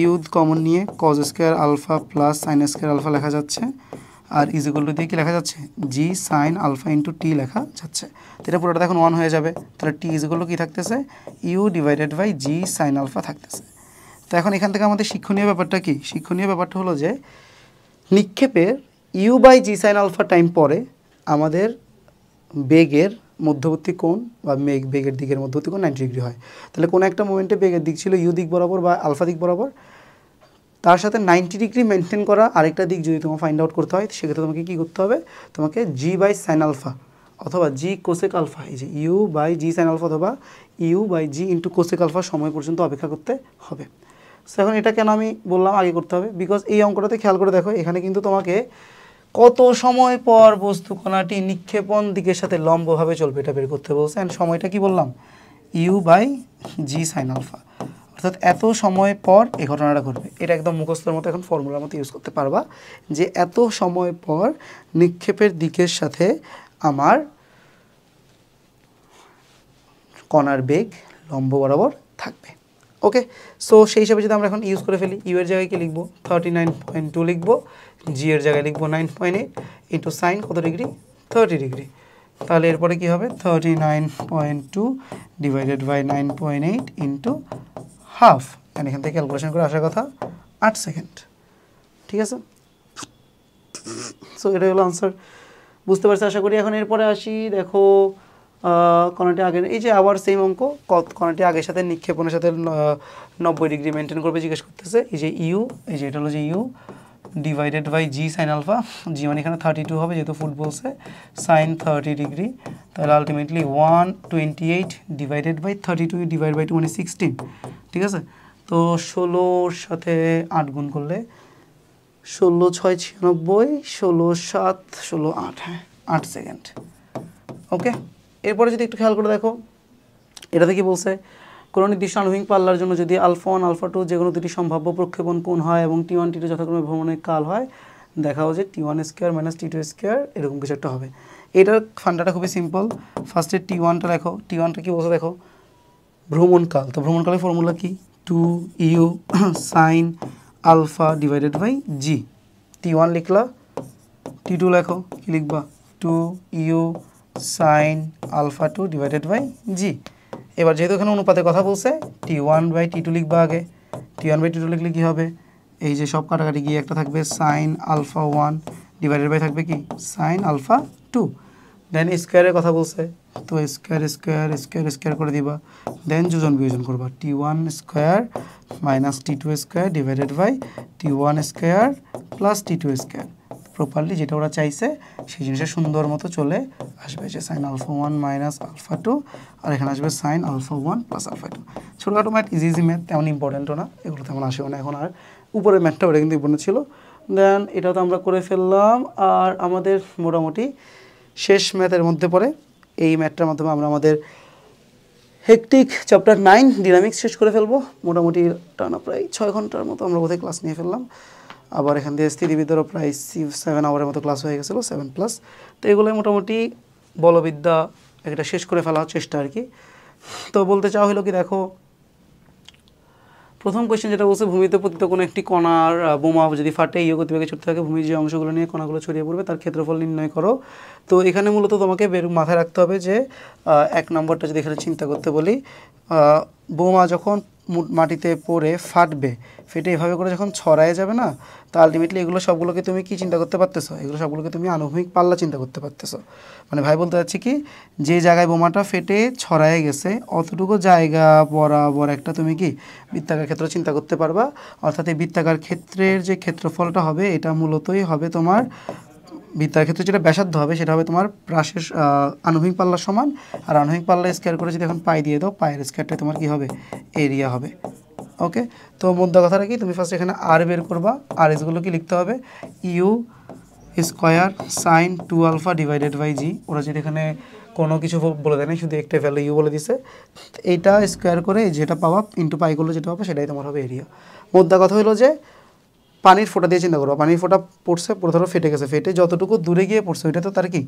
ইউথ কমন নিয়ে cos square alpha plus sine square alpha লেখা যাচ্ছে আর টু দিয়ে কি লেখা যাচ্ছে g sine alpha into t লেখা যাচ্ছে তো এটা পুরোটা এখন ওয়ান হয়ে যাবে তাহলে টি ইজিগুলো কী থাকতেছে u divided by g sine alpha থাকতেছে তো এখন এখান থেকে আমাদের শিক্ষণীয় ব্যাপারটা কি শিক্ষণীয় ব্যাপারটা হলো যে নিক্ষেপের u by g sine alpha time পরে আমাদের বেগের মধ্যবর্তী কোণ বা মেঘ বেগের দিকের মধ্যবর্তী কোণ নাইনটি ডিগ্রি হয় তাহলে কোনো একটা মোমেন্টে বেগের দিক ছিল ইউ দিক বরাবর বা আলফা দিক বরাবর তার সাথে নাইনটি ডিগ্রি মেনটেন করা আরেকটা দিক যদি তোমার ফাইন্ড আউট করতে হয় সেক্ষেত্রে তোমাকে কী করতে হবে তোমাকে জি বাই সাইন আলফা অথবা জি কোসেক আলফা এই যে u by g sine alpha অথবা u by g into cosec alpha সময় পর্যন্ত অপেক্ষা করতে হবে সো এখন এটা কেন আমি বললাম আগে করতে হবে বিকজ এই অঙ্কটাতে খেয়াল করে দেখো এখানে কিন্তু তোমাকে কত সময় পর বস্তু নিক্ষেপণ দিকের সাথে লম্বভাবে চলবে এটা বের করতে বলছে অ্যান্ড সময়টা কি বললাম u by g sine alpha অর্থাৎ এত সময় পর এই ঘটনাটা ঘটবে এটা একদম মুখস্থের মতো এখন ফর্মুলার মতো ইউজ করতে পারবা যে এত সময় পর নিক্ষেপের দিকের সাথে আমার কণার বেগ লম্ব বরাবর থাকবে ওকে সো সেই হিসাবে যদি আমরা এখন ইউজ করে ফেলি ইউ এর জায়গায় কি লিখবো থার্টি নাইন পয়েন্ট টু লিখবো জি এর জায়গায় লিখবো nine point eight into sine কত ডিগ্রি থার্টি ডিগ্রি তাহলে এরপরে কি হবে thirty nine point two divided by nine point eight into half এন এখান থেকে ক্যালকুলেশন করে আসার কথা আট সেকেন্ড ঠিক আছে সো এটা হলো আনসার বুঝতে পারছি আশা করি এখন এরপরে আসি দেখো কণাটি আগে এই যে আবার সেম অঙ্ক কণাটি আগের সাথে নিক্ষেপণের সাথে নব্বই ডিগ্রি মেনটেন করবে জিজ্ঞেস করতেছে এই যে ইউ এই যে এটা হলো যে u divided by g sine alpha g মানে এখানে থার্টি টু হবে যেহেতু ফুট বলছে সাইন থার্টি ডিগ্রি তাহলে ultimately one twenty eight divided by thirty two divide by two মানে সিক্সটিন ঠিক আছে তো ষোলোর সাথে আট গুণ করলে ষোলো ছয় ছিয়ানব্বই ষোলো সাত ষোলো আট হ্যাঁ আট সেকেন্ড ওকে এরপরে যদি একটু খেয়াল করে দেখো এটাতে কি বলছে কোনো নির্দিষ্ট আণবিক পাল্লার জন্য যদি আলফা ওয়ান আলফা টু যে কোনো দুটি সম্ভাব্য প্রক্ষেপণ কোন হয় এবং টি ওয়ান টি টু যথাক্রমে ভ্রমণের কাল হয় দেখাও যে T one square minus T two square এরকম কিছু একটা হবে এটার ফান্ডাটা খুবই সিম্পল ফার্স্টে টি ওয়ানটা দেখো টি ওয়ানটা কী বলছে দেখো ভ্রমণকাল তো ভ্রমণকালের ফর্মুলা কি two you sine alpha divided by G T one লিখলা টি টু লেখো কি লিখবা two you sine alpha two divided by G এবার যেহেতু এখানে অনুপাতের কথা বলছে T one by T two লিখবা আগে T one by T two লিখলে কী হবে এই যে সব কাটাকাটি গিয়ে একটা থাকবে sine alpha one divided by থাকবে কি সাইন আলফা টু দেন স্কোয়ারের কথা বলছে তো স্কোয়ার স্কোয়ার স্কোয়ার স্কোয়ার করে দিবা দেন যোজন বিয়োজন করবা T one square minus T two square divided by T one square plus T two square properly যেটা ওরা চাইছে সেই জিনিসটা সুন্দর মতো চলে আসবে যে sine alpha one minus alpha two আর এখানে আসবে sine alpha one plus alpha two ছোটোখাটো ম্যাথ ইজি ইজি ম্যাথ তেমন ইম্পর্টেন্টও না এগুলো তেমন আসেও না এখন আর উপরের ম্যাথটা ওটা কিন্তু ইম্পর্টেন্ট ছিল দেন এটা তো আমরা করে ফেললাম আর আমাদের মোটামুটি শেষ ম্যাথের মধ্যে পড়ে এই ম্যাথটার মাধ্যমে আমরা আমাদের হেকটিক চ্যাপ্টার নাইন ডিনামিক্স শেষ করে ফেলবো মোটামুটি টানা প্রায় ছয় ঘন্টার মতো আমরা বোধহয় ক্লাস নিয়ে ফেললাম আবার এখান থেকে স্থিতিবিদ্যারও প্রায় সেভেন আওয়ারের মতো ক্লাস হয়ে গেছিলো সেভেন প্লাস তো এগুলোই মোটামুটি বলবিদ্যা একটা শেষ করে ফেলার চেষ্টা আর কি তো বলতে চাওয়া হলো কি দেখো প্রথম কোয়েশ্চেন যেটা বলছে ভূমিতে পতিত কোনো একটি কণার বোমা যদি ফাটে ইয়ে গতিবেগে ছুটতে থাকে ভূমির যে অংশগুলো নিয়ে কণাগুলো ছড়িয়ে পড়বে তার ক্ষেত্রফল নির্ণয় করো তো এখানে মূলত তোমাকে মাথায় রাখতে হবে যে এক নম্বরটা যদি এখানে চিন্তা করতে বলি বোমা যখন মাটিতে পড়ে ফাটবে ফেটে এভাবে করে যখন ছড়ায় যাবে না তো আলটিমেটলি এগুলো সবগুলোকে তুমি কি চিন্তা করতে পারতেছো এগুলো সবগুলোকে তুমি আনুভূমিক পাল্লা চিন্তা করতে পারতেছো মানে ভাই বলতে চাচ্ছি কি যে জায়গায় বোমাটা ফেটে ছড়ায় গেছে অতটুকু জায়গা বরাবর একটা তুমি কি বৃত্তাকার ক্ষেত্র চিন্তা করতে পারবা অর্থাৎ এই বৃত্তাকার ক্ষেত্রের যে ক্ষেত্রফলটা হবে এটা মূলতই হবে তোমার বিদ্যার ক্ষেত্রে যেটা ব্যাসার্ধ হবে সেটা হবে তোমার প্রাসের আনুভিক পাল্লার সমান আর আনুভিক পাল্লা স্কোয়ার করে যদি এখন পাই দিয়ে দাও পায়ের স্কোয়ারটা তোমার কি হবে এরিয়া হবে ওকে তো মুদ্রা কথাটা কি তুমি ফার্স্ট এখানে আর বের করবা আর এসগুলো কি লিখতে হবে U square sine two alpha divided by G ওরা যদি এখানে কোনো কিছু বলে দেয় না শুধু একটা ভ্যালু ইউ বলে দিছে এইটা স্কোয়ার করে যেটা পাওয়া ইন্টু পাইগুলো যেটা পাবো সেটাই তোমার হবে এরিয়া মোদ্দা কথা হলো যে পানির ফোঁটা দিয়ে চিন্তা করবো পানির ফোটা পড়ছে পুরো ধরো ফেটে গেছে ফেটে যতটুকু দূরে গিয়ে পড়ছে ওইটা তো তার কি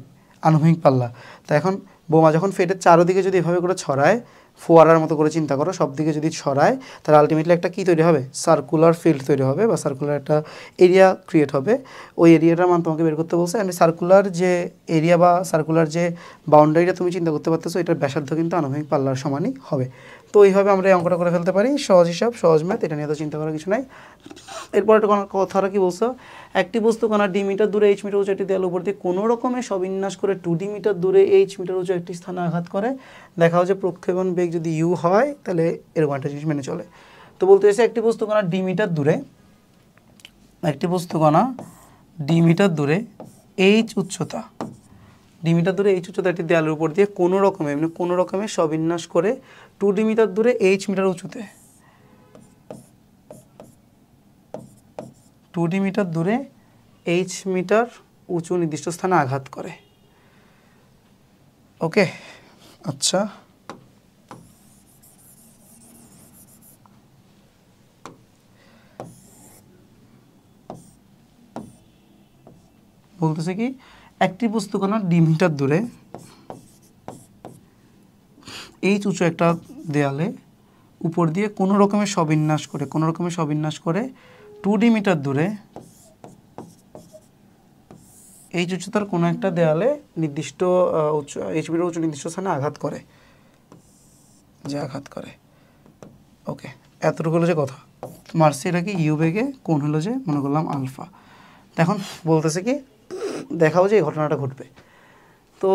আনুভূমিক পাল্লা তা এখন বোমা যখন ফেটে চারোদিকে যদি এভাবে করে ছড়ায় ফোয়ারার মতো করে চিন্তা করো সব দিকে যদি ছড়ায় তাহলে আলটিমেটলি একটা কী তৈরি হবে সার্কুলার ফিল্ড তৈরি হবে বা সার্কুলার একটা এরিয়া ক্রিয়েট হবে ওই এরিয়াটার মান তোমাকে বের করতে বলছে আমি সার্কুলার যে এরিয়া বা সার্কুলার যে বাউন্ডারিটা তুমি চিন্তা করতে পারতেছো এটার ব্যাসার্ধ কিন্তু আনুভূমিক পাল্লার সমানই হবে তো এইভাবে আমরা এই অঙ্কটা করে ফেলতে পারি সহজ হিসাব সহজ ম্যাথ এটা নিয়ে তো চিন্তা করার কিছু নাই এরপর একটা কথাটা কি বলছো একটি বস্তু কোনো ডি মিটার দূরে এইচ মিটার উঁচু একটি দেয়াল উপর দিয়ে কোনো রকমে সবিন্যাস করে টু ডি মিটার দূরে এইচ মিটার উঁচু একটি স্থানে আঘাত করে দেখা যে প্রক্ষেপণ বেগ যদি ইউ হয় তাহলে এরকম একটা জিনিস মেনে চলে তো বলতে চাইছে একটি বস্তু কোনো ডি মিটার দূরে একটি বস্তু কণা ডি মিটার দূরে এইচ উচ্চতা ডি মিটার দূরে এইচ উচ্চতা একটি দেয়ালের উপর দিয়ে কোনো রকমে মানে কোনো রকমে সবিন্যাস করে টু ডি মিটার দূরে এইচ মিটার উঁচুতে টু ডি মিটার দূরে এইচ মিটার উঁচু নির্দিষ্ট স্থানে আঘাত করে ওকে আচ্ছা বলতেছে কি একটি বস্তু কোনো ডি মিটার দূরে এইচ উঁচু একটা দেয়ালে উপর দিয়ে কোনো রকমের সবিন্যাস করে কোনো রকমের সবিন্যাস করে টু ডি মিটার দূরে এইচ উঁচুতার কোনো একটা দেয়ালে নির্দিষ্ট উচ্চ এইচ মিটার উঁচু নির্দিষ্ট স্থানে আঘাত করে যে আঘাত করে ওকে এতটুকু হলো যে কথা এটা কি ইউ বেগে কোন হলো যে মনে করলাম আলফা এখন বলতেছে কি দেখাও যে এই ঘটনাটা ঘটবে তো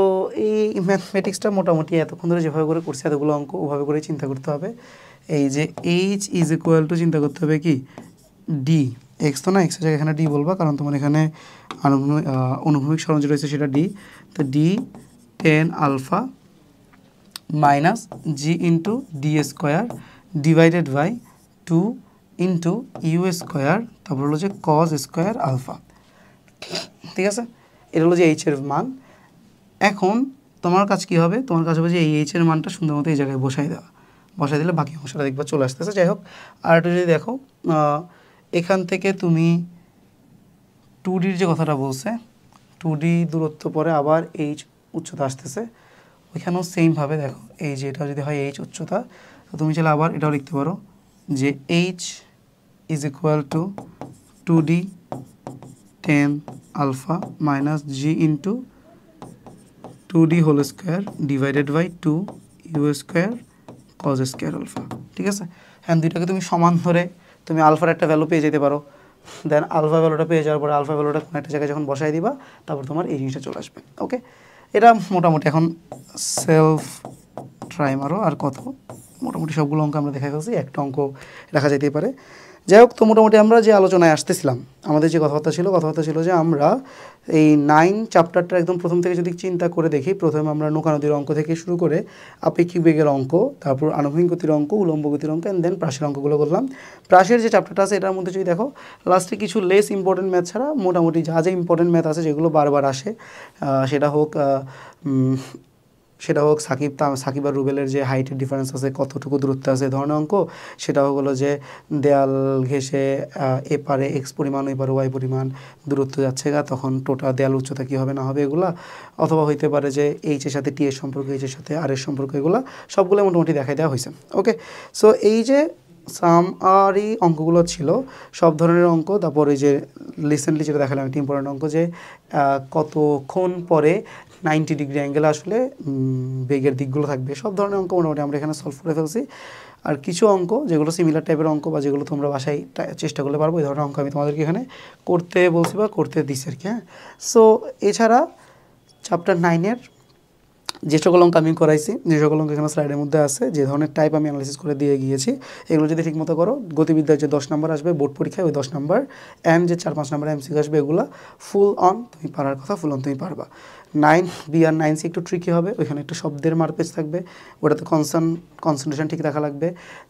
এই ম্যাথমেটিক্সটা মোটামুটি এতক্ষণ ধরে যেভাবে করে করছি এতগুলো অঙ্ক ওভাবে করে চিন্তা করতে হবে এই যে এইচ ইজ ইকুয়াল টু চিন্তা করতে হবে কি ডি এক্স তো না এক্সের জায়গায় এখানে ডি বলবা কারণ তোমার এখানে আনুভূমিক অনুভূমিক সরঞ্জ রয়েছে সেটা ডি তো D tan alpha minus G into D square divided by two into you square তারপর হলো যে কজ স্কোয়ার আলফা ঠিক আছে এটা হলো যে এইচের মান এখন তোমার কাজ কি হবে তোমার কাজ হবে যে এই এইচের মানটা সুন্দর মতো এই জায়গায় বসাই দেওয়া বসাই দিলে বাকি অংশটা দেখবা চলে আসতেছে যাই হোক আর একটু যদি দেখো এখান থেকে তুমি টু ডির যে কথাটা বলছে টু ডি দূরত্ব পরে আবার এইচ উচ্চতা আসতেছে ওইখানেও সেমভাবে দেখো এই যে এটা যদি হয় এইচ উচ্চতা তো তুমি চাইলে আবার এটাও লিখতে পারো যে H is equal to two D tan alpha minus G into two D whole square divided by two you square cos square alpha ঠিক আছে হ্যাঁ দুইটাকে তুমি সমান ধরে তুমি আলফার একটা ভ্যালু পেয়ে যেতে পারো দেন আলফা ভ্যালুটা পেয়ে যাওয়ার পরে আলফা ভ্যালুটা কোনো একটা জায়গায় যখন বসাই দিবা তারপর তোমার এই জিনিসটা চলে আসবে ওকে এটা মোটামুটি এখন সেলফ ট্রাই মারো আর কত মোটামুটি সবগুলো অঙ্ক আমরা দেখা গেছি একটা অঙ্ক রাখা যেতেই পারে যাই হোক তো মোটামুটি আমরা যে আলোচনায় আসতেছিলাম আমাদের যে কথাবার্তা ছিল কথাবার্তা ছিল যে আমরা এই নাইন চ্যাপ্টারটা একদম প্রথম থেকে যদি চিন্তা করে দেখি প্রথমে আমরা নৌকানদীর অঙ্ক থেকে শুরু করে আপেক্ষিক বেগের অঙ্ক তারপর আনুভূমিক গতির অঙ্ক উলম্ব গতির অঙ্ক অ্যান্ড দেন প্রাসের অঙ্কগুলো করলাম প্রাসের যে চ্যাপ্টারটা আছে এটার মধ্যে যদি দেখো লাস্টে কিছু লেস ইম্পর্টেন্ট ম্যাথ ছাড়া মোটামুটি যা যা ইম্পর্টেন্ট ম্যাথ আছে যেগুলো বারবার আসে সেটা হোক সেটা হোক সাকিব সাকিব আর রুবেলের যে হাইটের ডিফারেন্স আছে কতটুকু দূরত্ব আছে ধরনের অঙ্ক সেটা হলো যে দেয়াল ঘেসে এপারে এক্স পরিমাণ ওই পারে ওয়াই পরিমাণ দূরত্ব যাচ্ছে গা তখন টোটাল দেয়াল উচ্চতা কী হবে না হবে এগুলা অথবা হইতে পারে যে এইচ এর সাথে টি এর সম্পর্ক এইচ এর সাথে আর এর সম্পর্ক এগুলা সবগুলো মোটামুটি দেখাই দেওয়া হয়েছে ওকে সো এই যে সাম আরই অঙ্কগুলো ছিল সব ধরনের অঙ্ক তারপরে যে রিসেন্টলি যেটা দেখালাম একটি ইম্পর্টেন্ট অঙ্ক যে কতক্ষণ পরে নাইনটি ডিগ্রি অ্যাঙ্গেল আসলে বেগের দিকগুলো থাকবে সব ধরনের অঙ্ক মোটামুটি আমরা এখানে সলভ করে ফেলছি আর কিছু অঙ্ক যেগুলো সিমিলার টাইপের অঙ্ক বা যেগুলো তোমরা বাসায় চেষ্টা করলে পারবো এই ধরনের অঙ্ক আমি তোমাদেরকে এখানে করতে বলছি বা করতে দিচ্ছি আর কি হ্যাঁ সো এছাড়া চ্যাপ্টার নাইনের যে সকল অঙ্ক আমি করাইছি যে সকল অঙ্ক এখানে স্লাইডের মধ্যে আছে যে ধরনের টাইপ আমি অ্যানালিসিস করে দিয়ে গিয়েছি এগুলো যদি ঠিকমতো করো গতিবিদ্যার যে দশ নম্বর আসবে বোর্ড পরীক্ষায় ওই দশ নম্বর অ্যান্ড যে চার পাঁচ নম্বর এমসিকে আসবে এগুলো ফুল অন তুমি পারার কথা ফুল অন তুমি পারবা নাইন বি আর নাইন সি একটু ট্রিকি হবে ওইখানে একটু শব্দের মারপেজ থাকবে ওটাতে কনসার্ন কনসেন্ট্রেশন ঠিক রাখা লাগবে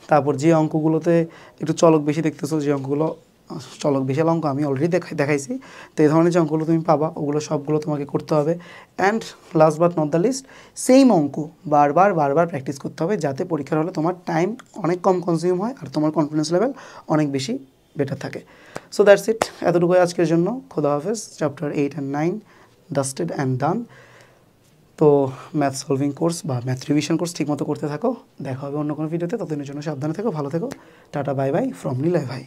তারপর যে অঙ্কগুলোতে একটু চলক বেশি দেখতেছো যে অঙ্কগুলো চলক বিশাল অঙ্ক আমি অলরেডি দেখাই দেখাইছি তো এই ধরনের যে অঙ্কগুলো তুমি পাবা ওগুলো সবগুলো তোমাকে করতে হবে and last but not the least same অঙ্ক বারবার বারবার প্র্যাকটিস করতে হবে যাতে পরীক্ষার হলে তোমার টাইম অনেক কম কনজিউম হয় আর তোমার কনফিডেন্স লেভেল অনেক বেশি বেটার থাকে সো দ্যাটস ইট এতটুকুই আজকের জন্য খোদা হাফেজ chapter eight and nine dusted and done তো ম্যাথ সলভিং কোর্স বা ম্যাথ রিভিশন কোর্স ঠিকমতো করতে থাকো দেখা হবে অন্য কোনো ভিডিওতে ততদিনের জন্য সাবধানে থেকো ভালো থেকো টাটা বাই বাই ফ্রম নিলয় ভাই